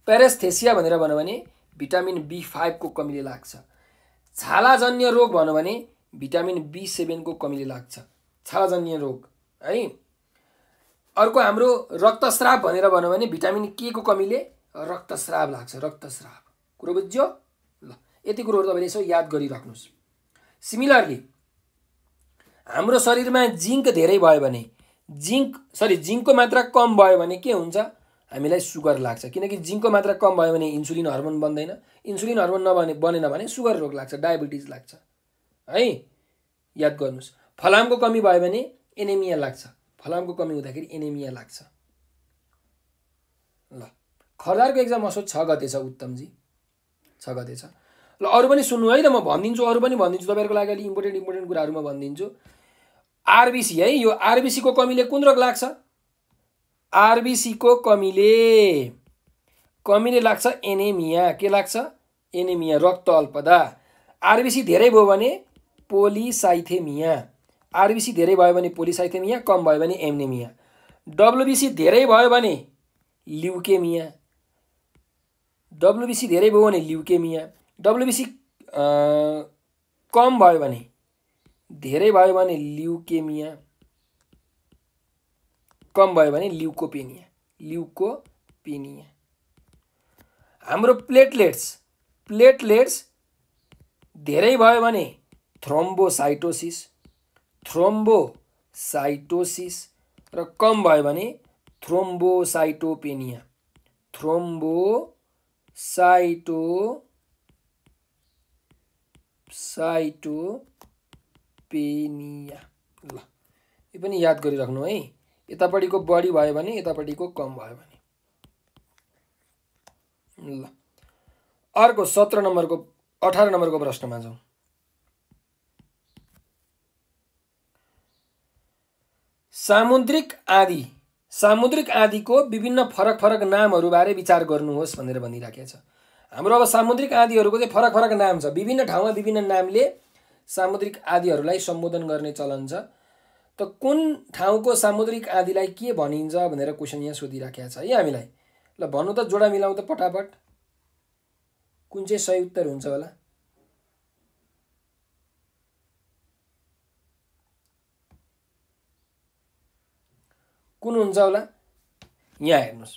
पेरेस्थेसिया भनेर भन्यो भने भिटामिन बी फाइभको कमीले लाग्छ छालाजन्य रोग भन्यो भने भिटामिन बी सेभेनको कमीले लाग्छ छालाजन्य रोग है अर्को हाम्रो रक्तस्राव भनेर भनौँ भने भिटामिन के को कमीले रक्तस्राव लाग्छ रक्तस्राव कुरो बुझ्यो ल यति कुरोहरू तपाईँले यसो याद गरिराख्नुहोस् सिमिलरली हाम्रो शरीरमा जिङ्क धेरै भयो भने जिङ्क सरी जिङ्कको मात्रा कम भयो भने के हुन्छ हामीलाई सुगर लाग्छ किनकि जिङ्कको मात्रा कम भयो भने इन्सुलिन हर्मोन बन्दैन इन्सुलिन हर्मोन नबने बनेन भने सुगर रोग लाग्छ डायबिटिज लाग्छ है याद गर्नुहोस् फलामको कमी भयो भने एनेमिया लाग्छ फलामको कमी हुँदाखेरि एनेमिया लाग्छ ल खरदारको एक्जाम असोज छ गते छ उत्तमजी छ गते छ ल अरू पनि सुन्नु है त म भनिदिन्छु अरू पनि भनिदिन्छु तपाईँहरूको लागि अलिक इम्पोर्टेन्ट इम्पोर्टेन्ट कुराहरू म भनिदिन्छु आरबिसी है यो आरबिसीको कमीले कुन रोग लाग्छ आरबिसीको कमीले कमीले लाग्छ एनेमिया के लाग्छ एनेमिया रक्त अल्पदा आरबिसी धेरै भयो भने पोलिसाइथेमिया आरबिसी धेरै भयो भने पोलिसाइथेमिया कम भयो भने एमनेमिया डब्लुबिसी धेरै भयो भने ल्युकेमिया डब्लुबिसी धेरै भयो भने ल्युकेमिया डब्लुबिसी कम भयो भने धेरै भयो भने ल्युकेमिया कम भयो भने ल्युकोपेनिया ल्युकोपेनिया हाम्रो प्लेटलेट्स प्लेटलेट्स धेरै भयो भने थ्रोम्बोसाइटोसिस थ्रोम्बोसाइटोसिस र कम भयो भने थ्रोम्बोसाइटोपेनिया साइटो साइटोपेनिया ल यो पनि याद गरिराख्नु है यतापट्टिको बढी भयो भने यतापट्टिको कम भयो भने ल अर्को सत्र नम्बरको अठार नम्बरको प्रश्नमा जाउँ सामुद्रिक आदि सामुद्रिक आदिको विभिन्न फरक फरक नामहरूबारे विचार गर्नुहोस् भनेर भनिराखेको छ हाम्रो अब सामुद्रिक आदिहरूको चाहिँ फरक फरक नाम छ विभिन्न ठाउँमा विभिन्न नामले सामुद्रिक आदिहरूलाई सम्बोधन गर्ने चलन छ त कुन ठाउँको सामुद्रिक आदिलाई के भनिन्छ भनेर क्वेसन यहाँ सोधिराखेको छ है हामीलाई ल भन्नु त जोडा मिलाउँ त पटापट कुन चाहिँ सही उत्तर हुन्छ होला कुन हुन्छ होला यहाँ हेर्नुहोस्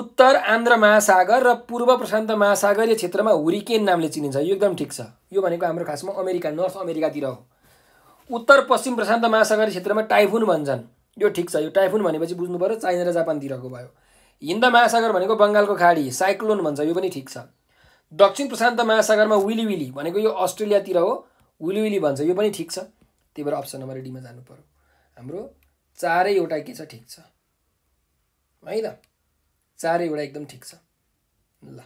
उत्तर आन्ध्र महासागर र पूर्व प्रशान्त महासागरीय क्षेत्रमा हुरिकेन नामले चिनिन्छ यो एकदम ठिक छ यो भनेको हाम्रो खासमा अमेरिका नर्थ अमेरिकातिर हो उत्तर पश्चिम प्रशान्त महासागर क्षेत्रमा टाइफुन भन्छन् यो ठिक छ यो टाइफुन भनेपछि बुझ्नु पऱ्यो चाइना र जापानतिरको भयो हिन्द महासागर भनेको बङ्गालको खाडी साइक्लोन भन्छ यो पनि ठिक छ दक्षिण प्रशान्त महासागरमा विलिविली भनेको यो अस्ट्रेलियातिर हो विलिविली भन्छ यो पनि ठिक छ त्यही भएर अप्सन नम्बर डीमा जानु पऱ्यो हाम्रो चारैवटा के छ ठिक छ है त चारैवटा एकदम ठिक छ ल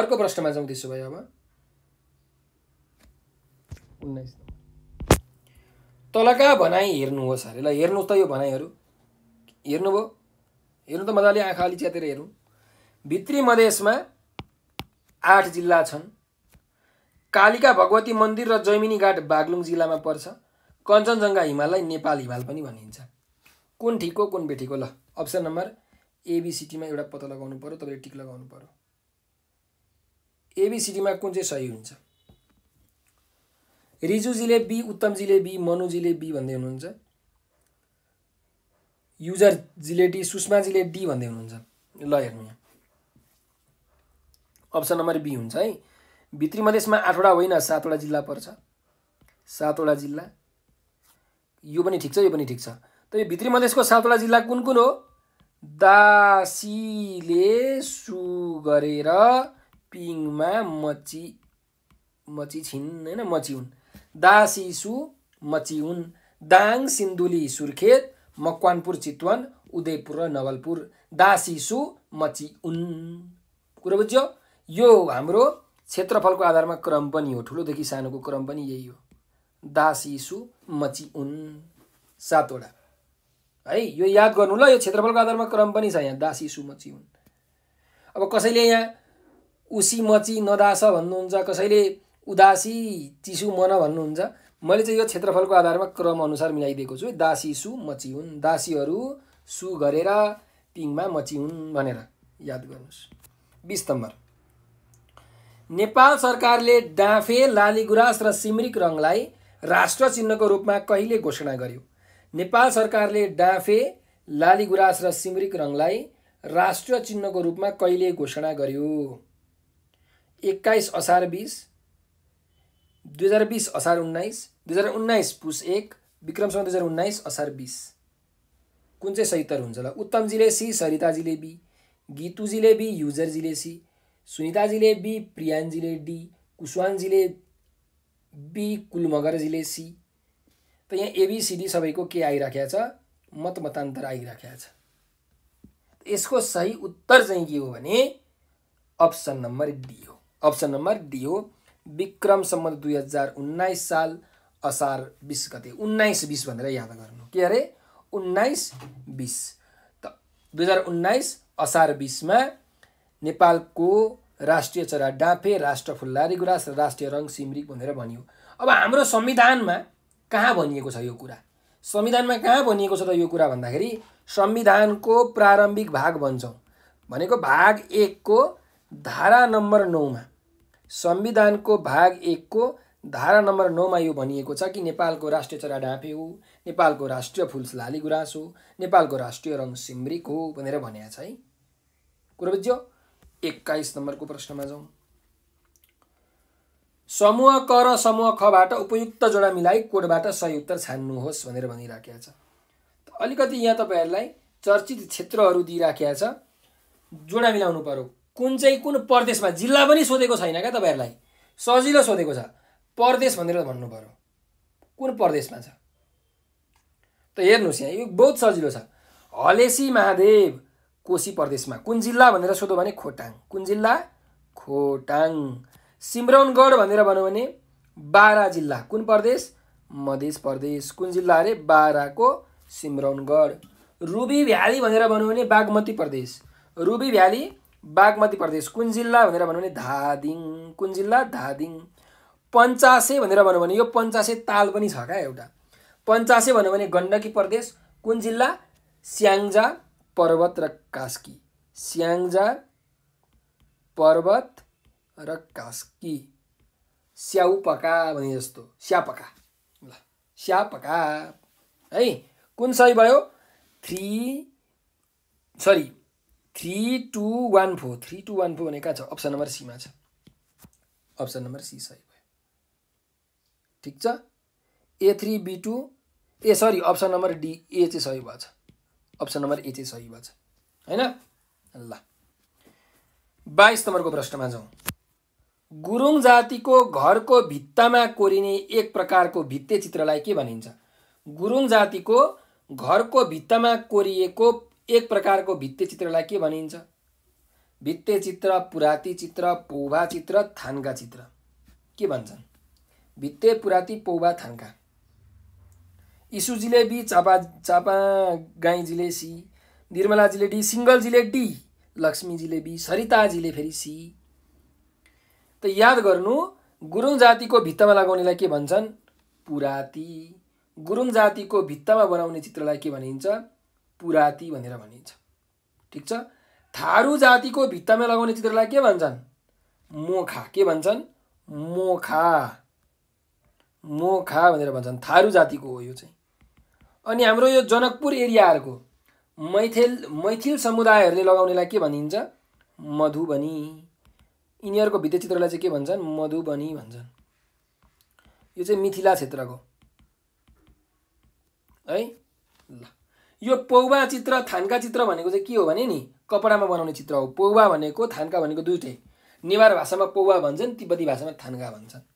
अर्को प्रश्नमा जाउँ त्यसो भए अब उन्नाइस तलका भनाइ हेर्नुहोस् अरे ल हेर्नुहोस् त यो भनाइहरू हेर्नुभयो हेर्नु त मजाले आँखा अलि च्यातेर हेरौँ भित्री मधेसमा आठ जिल्ला छन् कालिका भगवती मन्दिर र जैमिनी घाट बागलुङ जिल्लामा पर्छ कञ्चनजङ्घा हिमाललाई नेपाल हिमाल पनि भनिन्छ कुन ठिक कुन बेठीको ल अप्सन नम्बर एबिसिटीमा एउटा पत्ता लगाउनु पऱ्यो तपाईँले टिक लगाउनु पऱ्यो एबिसिटीमा कुन चाहिँ सही हुन्छ रिजुजीले बी उत्तमजीले बी मनुजीले बी भन्दै हुनुहुन्छ युजरजीले डी सुषमाजीले डी भन्दै हुनुहुन्छ ल हेर्नु यहाँ अप्सन नम्बर बी हुन्छ है भित्री मधेसमा आठवटा होइन सातवटा जिल्ला पर्छ सातवटा जिल्ला यो पनि ठिक छ यो पनि ठिक छ त यो भित्री मधेसको सातवटा जिल्ला कुन कुन हो दासीले सु गरेर पिङमा मची मची छिन् होइन मची हुन् दासी सु मची हुन् दाङ सिन्धुली सुर्खेत मकवानपुर चितवन उदयपुर र नवलपुर दासी सु मची उन् कुरो बुझ्यो यो हाम्रो क्षेत्रफलको आधारमा क्रम पनि हो ठुलोदेखि सानोको क्रम पनि यही हो दासिसु मची उन सातवटा है यो याद गर्नु ल यो क्षेत्रफलको आधारमा क्रम पनि छ यहाँ दासिसु मची उन अब कसैले यहाँ उसी मची नदास भन्नुहुन्छ कसैले उदासी चिसु मन भन्नुहुन्छ मैले चाहिँ यो क्षेत्रफलको आधारमा क्रम अनुसार मिलाइदिएको छु दासी सु मची हुन् दासीहरू सु गरेर पिङमा मची हुन् भनेर याद गर्नुहोस् बिस नम्बर नेपाल सरकारले डाँफे लालीगुराँस र सिमरिक रङलाई राष्ट्र चिन्हको रूपमा कहिले घोषणा गर्यो नेपाल सरकारले डाँफे लालीगुराँस र सिमरिक रङलाई राष्ट्र चिन्हको रूपमा कहिले घोषणा गर्यो एक्काइस असार बिस दुई हजार बिस असार उन्नाइस दुई हजार उन्नाइस पुस एक विक्रमसम्म दुई हजार उन्नाइस असार बिस कुन चाहिँ सही तर हुन्छ ल उत्तमजीले सी सरिताजीले बी गीतुजीले बी युजरजीले सी सुनिताजीले बी प्रियाञ्जीले डी कुसवानजीले बी कुलमगर जिले सी त यहाँ एबिसिडी सबैको के आइराखेको छ मत आइराखेको छ यसको सही उत्तर चाहिँ के हो भने अप्सन नम्बर डी हो अप्सन नम्बर डी हो विक्रम सम्बन्ध दुई हजार उन्नाइस साल असार बिस गते उन्नाइस बिस भनेर याद गर्नु के अरे उन्नाइस बिस त दुई हजार उन्नाइस असार बिसमा नेपालको राष्ट्रिय चरा डाँफे राष्ट्र फुल्लारी गुराँस र राष्ट्रिय रङ सिमरिक भनेर भनियो अब हाम्रो संविधानमा कहाँ भनिएको छ यो कुरा संविधानमा कहाँ भनिएको छ त यो कुरा भन्दाखेरि संविधानको प्रारम्भिक भाग भन्छौँ भनेको भाग एकको धारा नम्बर नौमा संविधानको भाग एकको धारा नम्बर नौमा यो भनिएको छ कि नेपालको राष्ट्रिय चरा डाँफे हो नेपालको राष्ट्रिय फुल लाली गुराँस हो नेपालको राष्ट्रिय रङ सिमरिक हो भनेर भनेको छ है कुरो बुझ्यो एक्काइस नम्बरको प्रश्नमा जाउँ समूह क र समूह खबाट उपयुक्त जोडा मिलाइ कोडबाट सही उत्तर छान्नुहोस् भनेर भनिराखेको छ अलिकति यहाँ तपाईँहरूलाई चर्चित क्षेत्रहरू दिइराखेको छ जोडा मिलाउनु पऱ्यो कुन चाहिँ कुन प्रदेशमा जिल्ला पनि सोधेको छैन क्या तपाईँहरूलाई सजिलो सोधेको छ प्रदेश भनेर भन्नु पऱ्यो कुन प्रदेशमा छ त हेर्नुहोस् यहाँ यो बहुत सजिलो छ हलेसी महादेव कोशी प्रदेशमा कुन जिल्ला भनेर सोध्यो भने खोटाङ कुन जिल्ला खोटाङ सिमरनगढ भनेर भन्यो भने बारा जिल्ला कुन प्रदेश मधेस प्रदेश कुन जिल्ला अरे बाराको सिमरनगढ रुबी भ्याली भनेर भन्यो भने बागमती प्रदेश रुबी भ्याली बागमती प्रदेश कुन जिल्ला भनेर भन्यो भने धादिङ कुन जिल्ला धादिङ पन्चासे भनेर भन्यो भने यो पञ्चासे ताल पनि छ क्या एउटा पञ्चासे भन्यो भने गण्डकी प्रदेश कुन जिल्ला स्याङ्जा पर्वत र कास्की स्याङ्जा पर्वत र कास्की स्याउपका भने जस्तो स्यापका ल स्यापका है कुन सही भयो three sorry three two one four three two one four भने कहाँ छ अप्सन नम्बर सीमा छ अप्सन नम्बर सी सही भयो ठिक छ A three B two A sorry option number D A चाहिँ सही भएको छ अप्सन नम्बर ए चाहिँ सही भएछ होइन ल बाइस नम्बरको प्रश्नमा जाउँ गुरुङ जातिको घरको भित्तामा कोरिने एक प्रकारको भित्ते चित्रलाई के भनिन्छ गुरुङ जातिको घरको भित्तामा कोरिएको एक प्रकारको भित्ते चित्रलाई के भनिन्छ भित्ते चित्र पुराती चित्र पौभा चित्र थान्का चित्र के भन्छन् भित्ते पुराती पौभा थान्का इसुजीले बी चापा चापा गाईजीले सी निर्मलाजीले डी सिङ्गलजीले डी लक्ष्मीजीले बी सरिताजीले फेरि सी त याद गर्नु गुरुङ जातिको भित्तामा लगाउनेलाई के भन्छन् पुराती गुरुङ जातिको भित्तामा बनाउने चित्रलाई के भनिन्छ पुराती भनेर भनिन्छ ठिक छ थारू जातिको भित्तामा लगाउने चित्रलाई के भन्छन् मोखा के भन्छन् मोखा मोखा भनेर भन्छन् थारू जातिको हो यो चाहिँ अनि हाम्रो यो जनकपुर एरियाहरूको मैथिल मैथिल समुदायहरूले लगाउनेलाई के भनिन्छ मधुबनी यिनीहरूको भित्तचित्रलाई चाहिँ के भन्छन् मधुबनी भन्छन् यो चाहिँ मिथिला क्षेत्रको है ल यो पौवा चित्र थान्का चित्र भनेको चाहिँ के हो भने नि कपडामा बनाउने चित्र हो पौवा भनेको थान्का भनेको दुइटै नेवार भाषामा पौवा भन्छन् तिब्बती भाषामा थान्का भन्छन्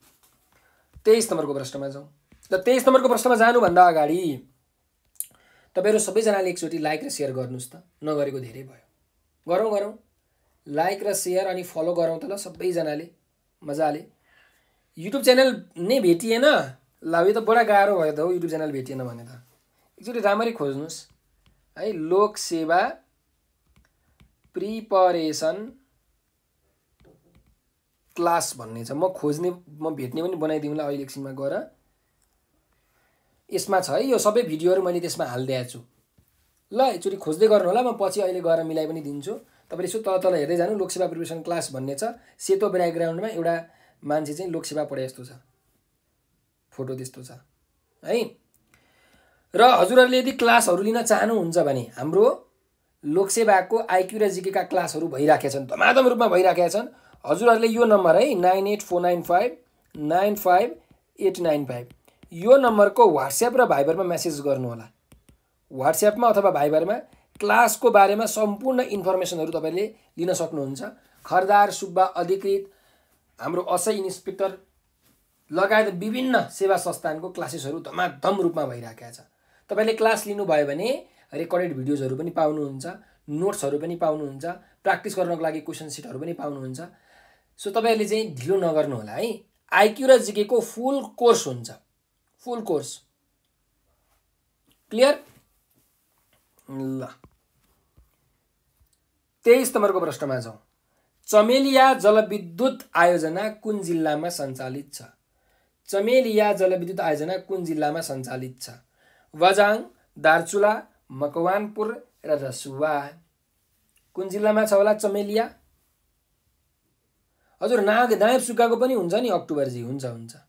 तेइस नम्बरको प्रश्नमा जाउँ र तेइस नम्बरको प्रश्नमा जानुभन्दा अगाडि तपाईँहरू सबैजनाले एकचोटि लाइक र सेयर गर्नुहोस् त नगरेको धेरै भयो गरौँ गरौँ लाइक र सेयर अनि फलो गरौँ त ल सबैजनाले मजाले युट्युब च्यानल नै भेटिएन ल यो त बडा गाह्रो भयो त हौ युट्युब च्यानल भेटिएन भने त एकचोटि राम्ररी खोज्नुहोस् है लोकसेवा सेवा प्रिपरेसन क्लास भन्ने छ म खोज्ने म भेट्ने पनि बनाइदिउँला अहिले एकछिनमा गएर यसमा छ है यो सबै भिडियोहरू मैले त्यसमा हालिदिएको छु ल एकचोटि खोज्दै गर्नु होला म पछि अहिले गएर मिलाइ पनि दिन्छु तपाईँले यसो तल तल हेर्दै जानु लोकसेवा प्रिपेरेसन क्लास भन्ने छ सेतो ब्याकग्राउन्डमा एउटा मान्छे चाहिँ लोकसेवा पढे जस्तो छ फोटो त्यस्तो छ है र हजुरहरूले यदि क्लासहरू लिन चाहनुहुन्छ भने हाम्रो लोकसेवाको आइक्यू र जिकेका क्लासहरू भइराखेका छन् धमाधम रूपमा भइराखेका छन् हजुरहरूले यो नम्बर है nine eight four nine five nine five eight nine five यो नम्बरको वाट्सएप र भाइबरमा मेसेज गर्नुहोला वाट्सएपमा अथवा भाइबरमा क्लासको बारेमा सम्पूर्ण इन्फर्मेसनहरू तपाईँले लिन सक्नुहुन्छ खरदार सुब्बा अधिकृत हाम्रो असै इन्सपेक्टर लगायत विभिन्न सेवा संस्थानको क्लासेसहरू धमाधम रूपमा भइरहेका छ तपाईँले क्लास लिनुभयो भने रेकर्डेड भिडियोजहरू पनि पाउनुहुन्छ नोट्सहरू पनि पाउनुहुन्छ प्र्याक्टिस गर्नको लागि क्वेसन सिटहरू पनि पाउनुहुन्छ सो तपाईँहरूले चाहिँ ढिलो नगर्नुहोला है आइक्यु र जिकेको फुल कोर्स हुन्छ फुल कोर्स क्लियर ल तेइस नम्बरको प्रश्नमा जाउँ चमेलिया जलविद्युत आयोजना कुन जिल्लामा सञ्चालित छ चमेलिया जलविद्युत आयोजना कुन जिल्लामा सञ्चालित छ बजाङ दार्चुला मकवानपुर र रसुवा कुन जिल्लामा छ होला चमेलिया हजुर नाग नायब सुक्काको पनि हुन्छ नि अक्टोबरजी हुन्छ हुन्छ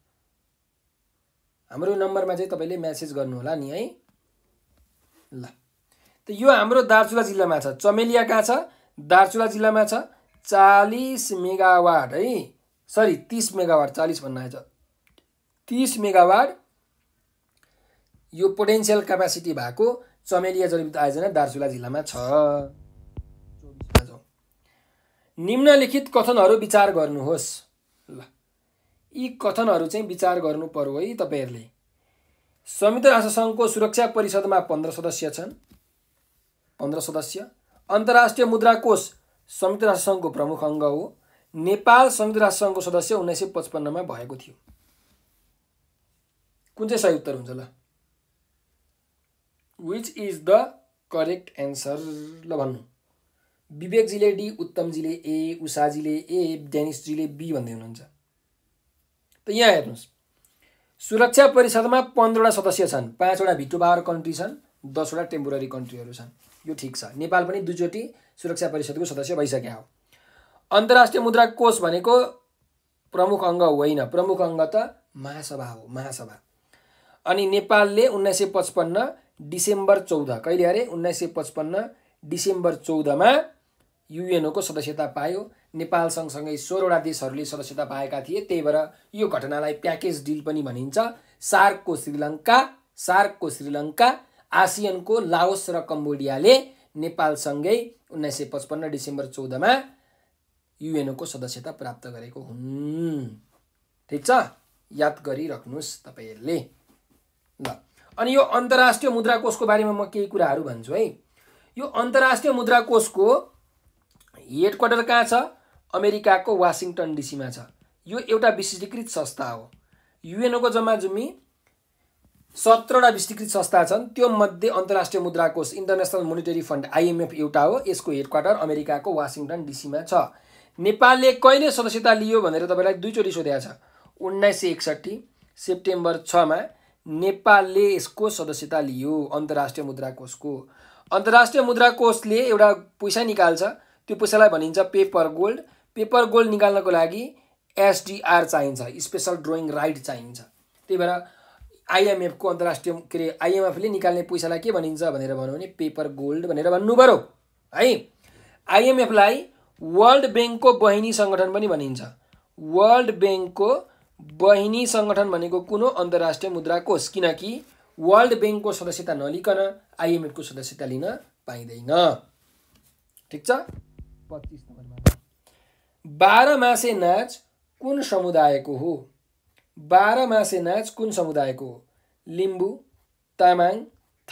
हाम्रो नम्बरमा चाहिँ तपाईँले म्यासेज गर्नुहोला नि है ल त यो हाम्रो दार्चुला जिल्लामा छ चमेलिया कहाँ छ दार्चुला जिल्लामा छ चालिस मेगावाट है सरी तिस मेगावाट चालिस भन्नु आएछ तिस मेगावाट यो पोटेन्सियल क्यापासिटी भएको चमेलिया जलविद्युत आयोजना दार्चुला जिल्लामा छ निम्नलिखित कथनहरू विचार गर्नुहोस् यी कथनहरू चाहिँ विचार गर्नु पर्यो है तपाईँहरूले संयुक्त राष्ट्रसङ्घको सुरक्षा परिषदमा पन्ध्र सदस्य छन् पन्ध्र सदस्य अन्तर्राष्ट्रिय मुद्रा कोष संयुक्त राष्ट्रसङ्घको प्रमुख अङ्ग हो नेपाल संयुक्त राष्ट्रसङ्घको सदस्य उन्नाइस सय पचपन्नमा भएको थियो कुन चाहिँ सही उत्तर हुन्छ ल which is the correct answer ल भन्नु विवेकजीले डी उत्तमजीले ए उषाजीले ए डेनिसजीले बी भन्दै हुनुहुन्छ त यहाँ हेर्नुहोस् सुरक्षा परिषदमा पन्ध्रवटा सदस्य छन् पाँचवटा भिटो पावर कन्ट्री छन् दसवटा टेम्पोररी कन्ट्रीहरू छन् यो ठिक छ नेपाल पनि दुईचोटि सुरक्षा परिषदको सदस्य भइसक्यो हो अन्तर्राष्ट्रिय मुद्रा कोष भनेको प्रमुख अङ्ग होइन प्रमुख अङ्ग त महासभा हो महासभा अनि नेपालले उन्नाइस सय पचपन्न डिसेम्बर चौध कहिले अरे उन्नाइस सय पचपन्न डिसेम्बर चौधमा युएनओको सदस्यता पायो नेपाल सँगसँगै सोह्रवटा देशहरूले सदस्यता पाएका थिए त्यही भएर यो घटनालाई प्याकेज डिल पनि भनिन्छ सार्कको श्रीलङ्का सार्कको श्रीलङ्का आसियनको लाओस र कम्बोडियाले नेपालसँगै उन्नाइस सय पचपन्न डिसेम्बर चौधमा युएनओको सदस्यता प्राप्त गरेको हुन् ठिक छ याद गरिराख्नुहोस् तपाईँहरूले ल अनि यो अन्तर्राष्ट्रिय मुद्रा कोषको बारेमा म केही कुराहरू भन्छु है यो अन्तर्राष्ट्रिय मुद्रा कोषको हेड क्वार्टर कहाँ छ अमेरिकाको वासिङटन डिसीमा छ यो एउटा विशिष्टीकृत संस्था हो युएनओको जम्मा जुम्मी सत्रवटा विशिष्टीकृत संस्था छन् त्यो मध्ये अन्तर्राष्ट्रिय मुद्रा कोष इन्टरनेसनल मोनिटरी फन्ड आइएमएफ एउटा हो यसको हेड क्वार्टर अमेरिकाको वासिङटन डिसीमा छ नेपालले कहिले सदस्यता लियो भनेर तपाईँलाई दुईचोटि सोधेको छ उन्नाइस सय एकसट्ठी सेप्टेम्बर छमा नेपालले यसको सदस्यता लियो अन्तर्राष्ट्रिय मुद्रा कोषको अन्तर्राष्ट्रिय मुद्रा कोषले एउटा पैसा निकाल्छ त्यो पैसालाई भनिन्छ पेपर गोल्ड पेपर गोल्ड निकाल्नको लागि एसडिआर चाहिन्छ स्पेसल ड्रइङ राइट चाहिन्छ त्यही भएर आइएमएफको अन्तर्राष्ट्रिय के अरे आइएमएफले निकाल्ने पैसालाई के भनिन्छ भनेर भन्यो भने पेपर गोल्ड भनेर भन्नु पऱ्यो है आइएमएफलाई वर्ल्ड ब्याङ्कको बहिनी सङ्गठन पनि भनिन्छ वर्ल्ड ब्याङ्कको बहिनी सङ्गठन भनेको कुनै अन्तर्राष्ट्रिय मुद्रा कोष किनकि वर्ल्ड ब्याङ्कको सदस्यता नलिकन आइएमएफको सदस्यता लिन पाइँदैन ठिक छ पच्चिस नम्बरमा बाह्र मासे नाच कुन समुदायको हो बाह्र मासे नाच कुन समुदायको हो लिम्बू तामाङ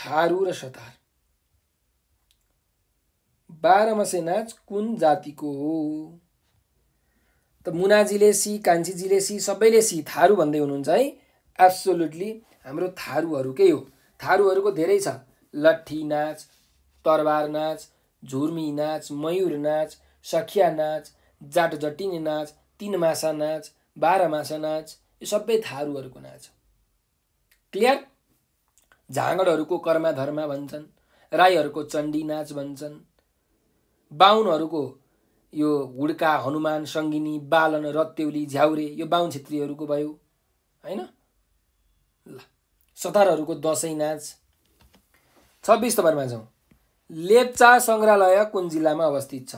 थारू र सतार बाह्र मासे नाच कुन जातिको हो त मुनाजीले सी कान्छीजीले सी सबैले सी थारू भन्दै हुनुहुन्छ है एब्सोल्युटली हाम्रो थारूहरूकै हो थारूहरूको धेरै छ लट्ठी नाच तरबार नाच झुर्मी नाच मयुर नाच सखिया नाच जाट जटिने नाच तिन मासा नाच बाह्र मासा नाच यो सबै थारूहरूको नाच क्लियर झाँगडहरूको धर्मा भन्छन् राईहरूको चण्डी नाच भन्छन् बाहुनहरूको यो हुड्का हनुमान सङ्गिनी बालन रत्यौली झ्याउरे यो बाहुन छेत्रीहरूको भयो होइन ल सतारहरूको दसैँ नाच छब्बिस नम्बरमा जाउँ लेप्चा सङ्ग्रहालय कुन जिल्लामा अवस्थित छ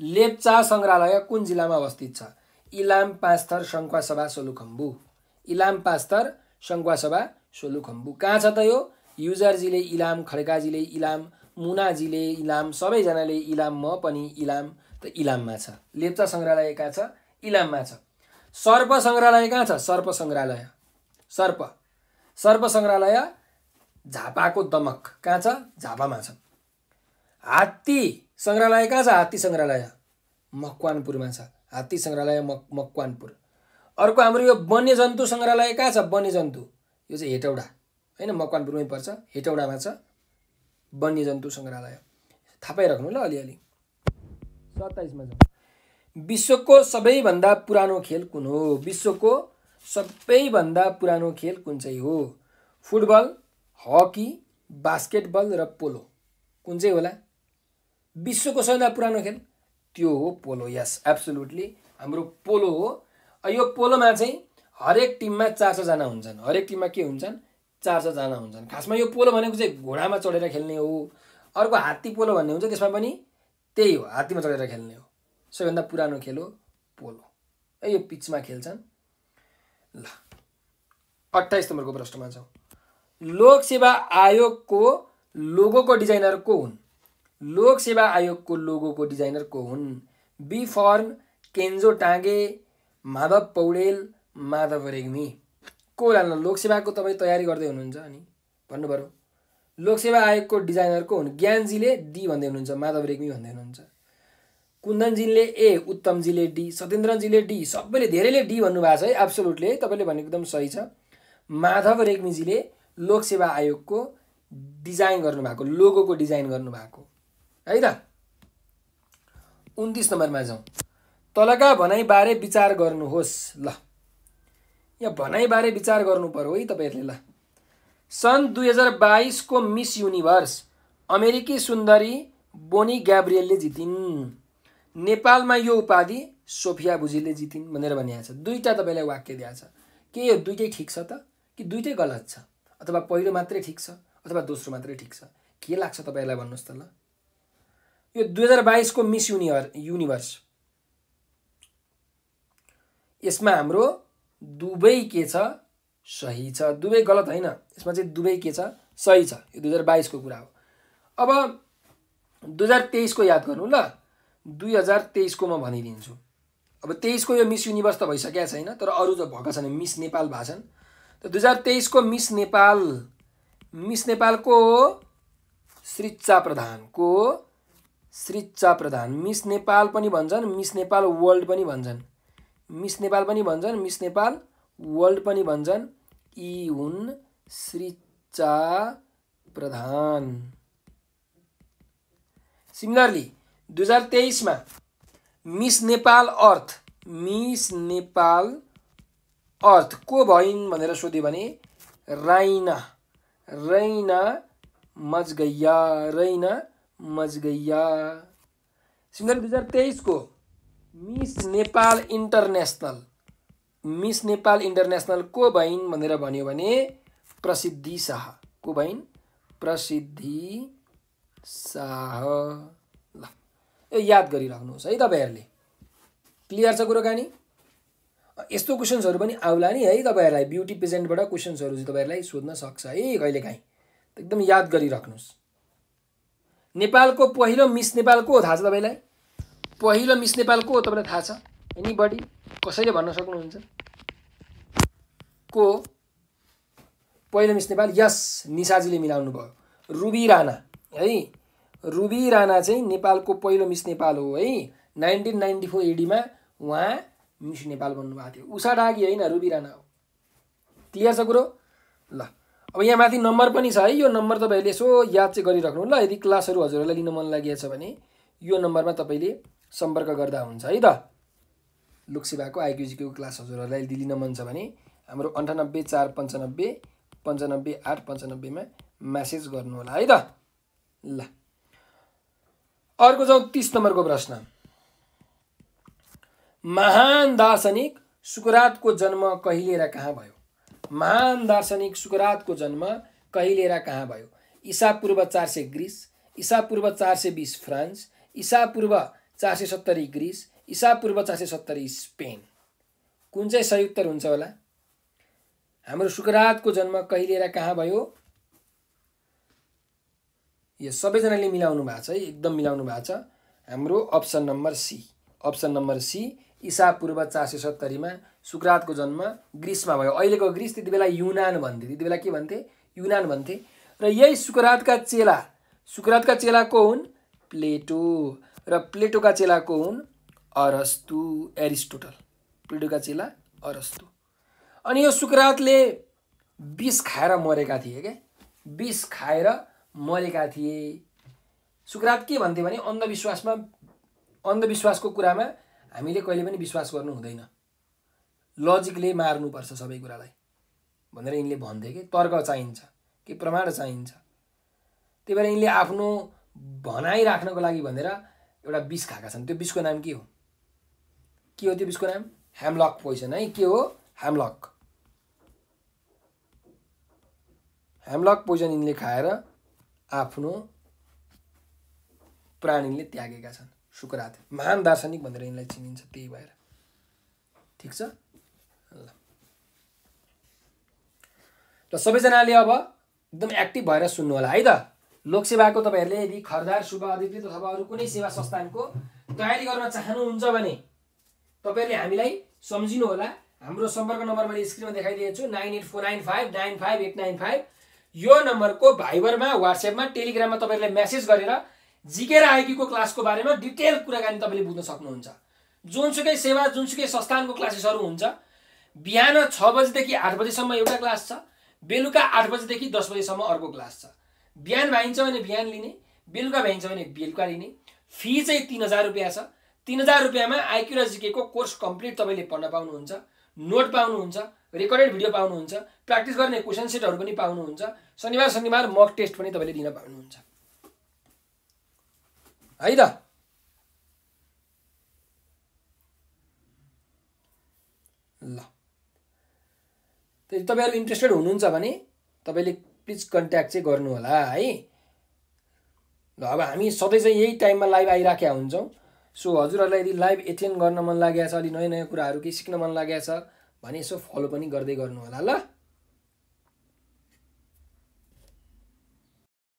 लेप्चा सङ्ग्रहालय कुन जिल्लामा अवस्थित छ इलाम पाँचथर शङ्खुवासभा सोलुखम्बु इलाम पाँचथर शङ्खुवासभा सोलुखम्बु कहाँ छ त यो युजरजीले इलाम खड्काजीले इलाम मुनाजीले इलाम सबैजनाले इलाम म पनि इलाम त इलाममा छ लेप्चा सङ्ग्रहालय कहाँ छ इलाममा छ सर्प सङ्ग्रहालय कहाँ छ सर्प सङ्ग्रहालय सर्प सर्प सङ्ग्रहालय झापाको दमक कहाँ छ झापामा छ हात्ती सङ्ग्रहालय कहाँ छ हात्ती सङ्ग्रहालय मकवानपुरमा छ हात्ती सङ्ग्रहालय मक मकवानपुर अर्को हाम्रो यो वन्यजन्तु सङ्ग्रहालय कहाँ छ वन्यजन्तु यो चाहिँ हेटौडा होइन मकवानपुरमै पर्छ हेटौडामा छ वन्यजन्तु सङ्ग्रहालय थाहा पाइराख्नु ल अलिअलि सत्ताइसमा जाउँ विश्वको सबैभन्दा पुरानो खेल कुन हो विश्वको सबैभन्दा पुरानो खेल कुन चाहिँ हो फुटबल हकी बास्केटबल र पोलो कुन चाहिँ होला विश्वको सबैभन्दा पुरानो खेल त्यो हो पोलो यस एब्सोल्युटली हाम्रो पोलो हो यो पोलोमा चाहिँ हरेक टिममा चार सयजना हुन्छन् हरेक टिममा के हुन्छन् चार सयजना हुन्छन् खासमा यो पोलो भनेको चाहिँ घोडामा चढेर खेल्ने हो अर्को हात्ती पोलो भन्ने हुन्छ त्यसमा पनि त्यही हो हात्तीमा चढेर खेल्ने हो सबैभन्दा पुरानो खेल हो पोलो है यो पिचमा खेल्छन् ल अट्ठाइस नम्बरको प्रश्नमा छौँ लोक सेवा आयोगको लोगोको डिजाइनर को हुन् लोक सेवा आयोगको लोगोको डिजाइनर को हुन् बी फर्म केन्जो टाँगे माधव पौडेल माधव रेग्मी को लानु लोकसेवाको तपाईँ तयारी गर्दै हुनुहुन्छ अनि भन्नु पऱ्यो लोकसेवा आयोगको डिजाइनर को हुन् ज्ञानजीले डी भन्दै हुनुहुन्छ माधव रेग्मी भन्दै हुनुहुन्छ कुन्दनजीले ए उत्तमजीले डी सत्येन्द्रजीले डी सबैले धेरैले डी भन्नुभएको छ है एब्सोलुटले तपाईँले भनेको एकदम सही छ माधव रेग्मीजीले लोकसेवा आयोगको डिजाइन गर्नुभएको लोगोको डिजाइन गर्नुभएको है त उन्तिस नम्बरमा जाउँ तलका भनाइबारे विचार गर्नुहोस् ल यहाँ भनाइबारे विचार गर्नु पर्यो है तपाईँहरूले ल सन् दुई हजार बाइसको मिस युनिभर्स अमेरिकी सुन्दरी बोनी ग्याब्रियलले जितिन् नेपालमा यो उपाधि सोफिया भुजीले जितिन् भनेर भनिएको छ दुईवटा तपाईँलाई वाक्य दिएको छ के यो दुइटै ठिक छ त कि दुइटै गलत छ अथवा पहिलो मात्रै ठिक छ अथवा दोस्रो मात्रै ठिक छ के लाग्छ तपाईँहरूलाई भन्नुहोस् त ल यो दुई हजार बाइसको मिस युनिभर युनिभर्स यसमा हाम्रो दुवै के छ सही छ दुवै गलत होइन यसमा चाहिँ दुवै के छ सही छ यो दुई हजार बाइसको कुरा हो अब दुई हजार तेइसको याद गर्नु ल दुई हजार तेइसको म भनिदिन्छु अब तेइसको यो मिस युनिभर्स त भइसकेको छैन तर अरू त भएका छन् मिस नेपाल छन् त दुई हजार तेइसको मिस नेपाल मिस नेपालको श्रीचा प्रधानको श्रीचा प्रधान मिस नेपाल पनि भन्छन् मिस नेपाल वर्ल्ड पनि भन्छन् मिस नेपाल पनि भन्छन् मिस नेपाल वर्ल्ड पनि भन्छन् यी हुन् श्रीचा प्रधान सिमिलरली दुई हजार तेइसमा miss Nepal earth miss Nepal earth को भइन् भनेर सोध्यो भने राइना रैना मजगैया रैना मच गैया सिङ्गल दुई हजार तेइसको miss Nepal international miss Nepal international को भइन् भनेर भन्यो भने प्रसिद्धि शाह को भइन् प्रसिद्धि शाह ल यो याद गरिराख्नुहोस् है तपाईँहरूले क्लियर छ कुरोकानी यस्तो क्वेसन्सहरू पनि आउला नि है तपाईँहरूलाई ब्युटी पेजेन्टबाट क्वेसन्सहरू तपाईँहरूलाई सोध्न सक्छ है कहिलेकाहीँ एकदम याद गरिराख्नुहोस् नेपालको पहिलो मिस नेपाल को थाहा छ तपाईँलाई पहिलो मिस नेपाल को हो तपाईँलाई थाहा छ एनी बडी कसैले भन्न सक्नुहुन्छ को पहिलो मिस नेपाल यस निसाजीले मिलाउनु भयो रुबी राणा है रुबी राणा चाहिँ नेपालको पहिलो मिस नेपाल हो है नाइन्टिन नाइन्टी फोर एडीमा उहाँ मिस नेपाल भन्नुभएको थियो उषा डागी होइन रुबी राणा हो क्लियर छ कुरो ल अब यहाँ माथि नम्बर पनि छ है यो नम्बर तपाईँहरूले यसो याद चाहिँ गरिराख्नु ल यदि क्लासहरू हजुरहरूलाई लिन मन लागेको छ भने यो नम्बरमा तपाईँले सम्पर्क गर्दा हुन्छ है त लोकसेवाको आइक्युजीको क्लास हजुरहरूलाई यदि लिन मन छ भने हाम्रो अन्ठानब्बे चार पन्चानब्बे पन्चानब्बे आठ पन्चानब्बेमा म्यासेज गर्नु होला है त ल अर्को जाउँ तिस नम्बरको प्रश्न महान दार्शनिक सुकुरातको जन्म कहिले र कहाँ भयो महान दार्शनिक सुकरातको जन्म कहिले र कहाँ भयो इसापूर्व चार सय ग्रिस ईसापूर्व चार सय बिस फ्रान्स ईसापूर्व चार सय सत्तरी ग्रिस पूर्व चार सय सत्तरी स्पेन कुन चाहिँ सही उत्तर हुन्छ होला हाम्रो सुकरातको जन्म कहिले र कहाँ भयो यो सबैजनाले मिलाउनु भएको छ है एकदम मिलाउनु भएको छ हाम्रो option number C option number C पूर्व चार सय सत्तरीमा सुकरातको जन्म ग्रिसमा भयो अहिलेको ग्रिस त्यति बेला युनान भन्थे त्यति बेला के भन्थे युनान भन्थे र यही सुकरातका चेला सुकरातका चेला को हुन् प्लेटो र प्लेटोका चेला को हुन् अरस्तु एरिस्टोटल प्लेटोका चेला अरस्तु अनि यो सुकरातले विष खाएर मरेका थिए क्या विष खाएर मरेका थिए सुकरात के भन्थे भने अन्धविश्वासमा अन्धविश्वासको कुरामा हामीले कहिले पनि विश्वास गर्नु हुँदैन लजिकले मार्नुपर्छ सबै कुरालाई भनेर यिनले भन्थे कि तर्क चाहिन्छ कि प्रमाण चाहिन्छ त्यही भएर यिनले आफ्नो भनाइ राख्नको लागि भनेर एउटा विष खाएका छन् त्यो विषको नाम के हो के हो त्यो विषको नाम ह्यामलक पोइसन है के हो ह्यामलक ह्यामलक पोइजन यिनले खाएर आफ्नो प्राण यिनले त्यागेका छन् सुकरात महान दार्शनिक भनेर यिनलाई चिनिन्छ त्यही भएर ठिक छ र सबैजनाले अब एकदम एक्टिभ भएर सुन्नु होला है त लोकसेवाको तपाईँहरूले यदि खरदार शुभ अधिकृत अथवा अरू कुनै सेवा संस्थानको तयारी गर्न चाहनुहुन्छ भने तपाईँहरूले हामीलाई होला हाम्रो सम्पर्क नम्बर मैले स्क्रिनमा देखाइदिएको छु nine eight four nine five nine five eight nine five यो नम्बरको भाइबरमा वाट्सएपमा टेलिग्राममा तपाईँहरूले मेसेज गरेर जिकेर आइकीको क्लासको बारेमा डिटेल कुराकानी तपाईँले बुझ्न सक्नुहुन्छ जुनसुकै सेवा जुनसुकै संस्थानको क्लासेसहरू हुन्छ बिहान छ बजीदेखि आठ बजीसम्म एउटा क्लास छ बेलुका आठ बजीदेखि दस बजीसम्म अर्को क्लास छ बिहान भ्याइन्छ भने बिहान लिने बेलुका भ्याइन्छ भने बेलुका लिने फी चाहिँ तिन हजार रुपियाँ छ तिन हजार रुपियाँमा आइक्यु र जिकेको कोर्स कम्प्लिट तपाईँले पढ्न पाउनुहुन्छ नोट पाउनुहुन्छ रेकर्डेड भिडियो पाउनुहुन्छ प्र्याक्टिस गर्ने क्वेसन सेटहरू पनि पाउनुहुन्छ शनिबार शनिबार मक टेस्ट पनि तपाईँले दिन पाउनुहुन्छ है त ल तपाईँहरू इन्ट्रेस्टेड हुनुहुन्छ भने तपाईँले प्लिज कन्ट्याक्ट चाहिँ गर्नुहोला है ल अब हामी सधैँ चाहिँ यही टाइममा लाइभ आइराखेका हुन्छौँ सो हजुरहरूलाई यदि लाइभ एटेन्ड गर्न मन लागेको छ अलि नयाँ नयाँ कुराहरू केही सिक्न मन लागेको छ भने यसो फलो पनि गर्दै गर्नुहोला ल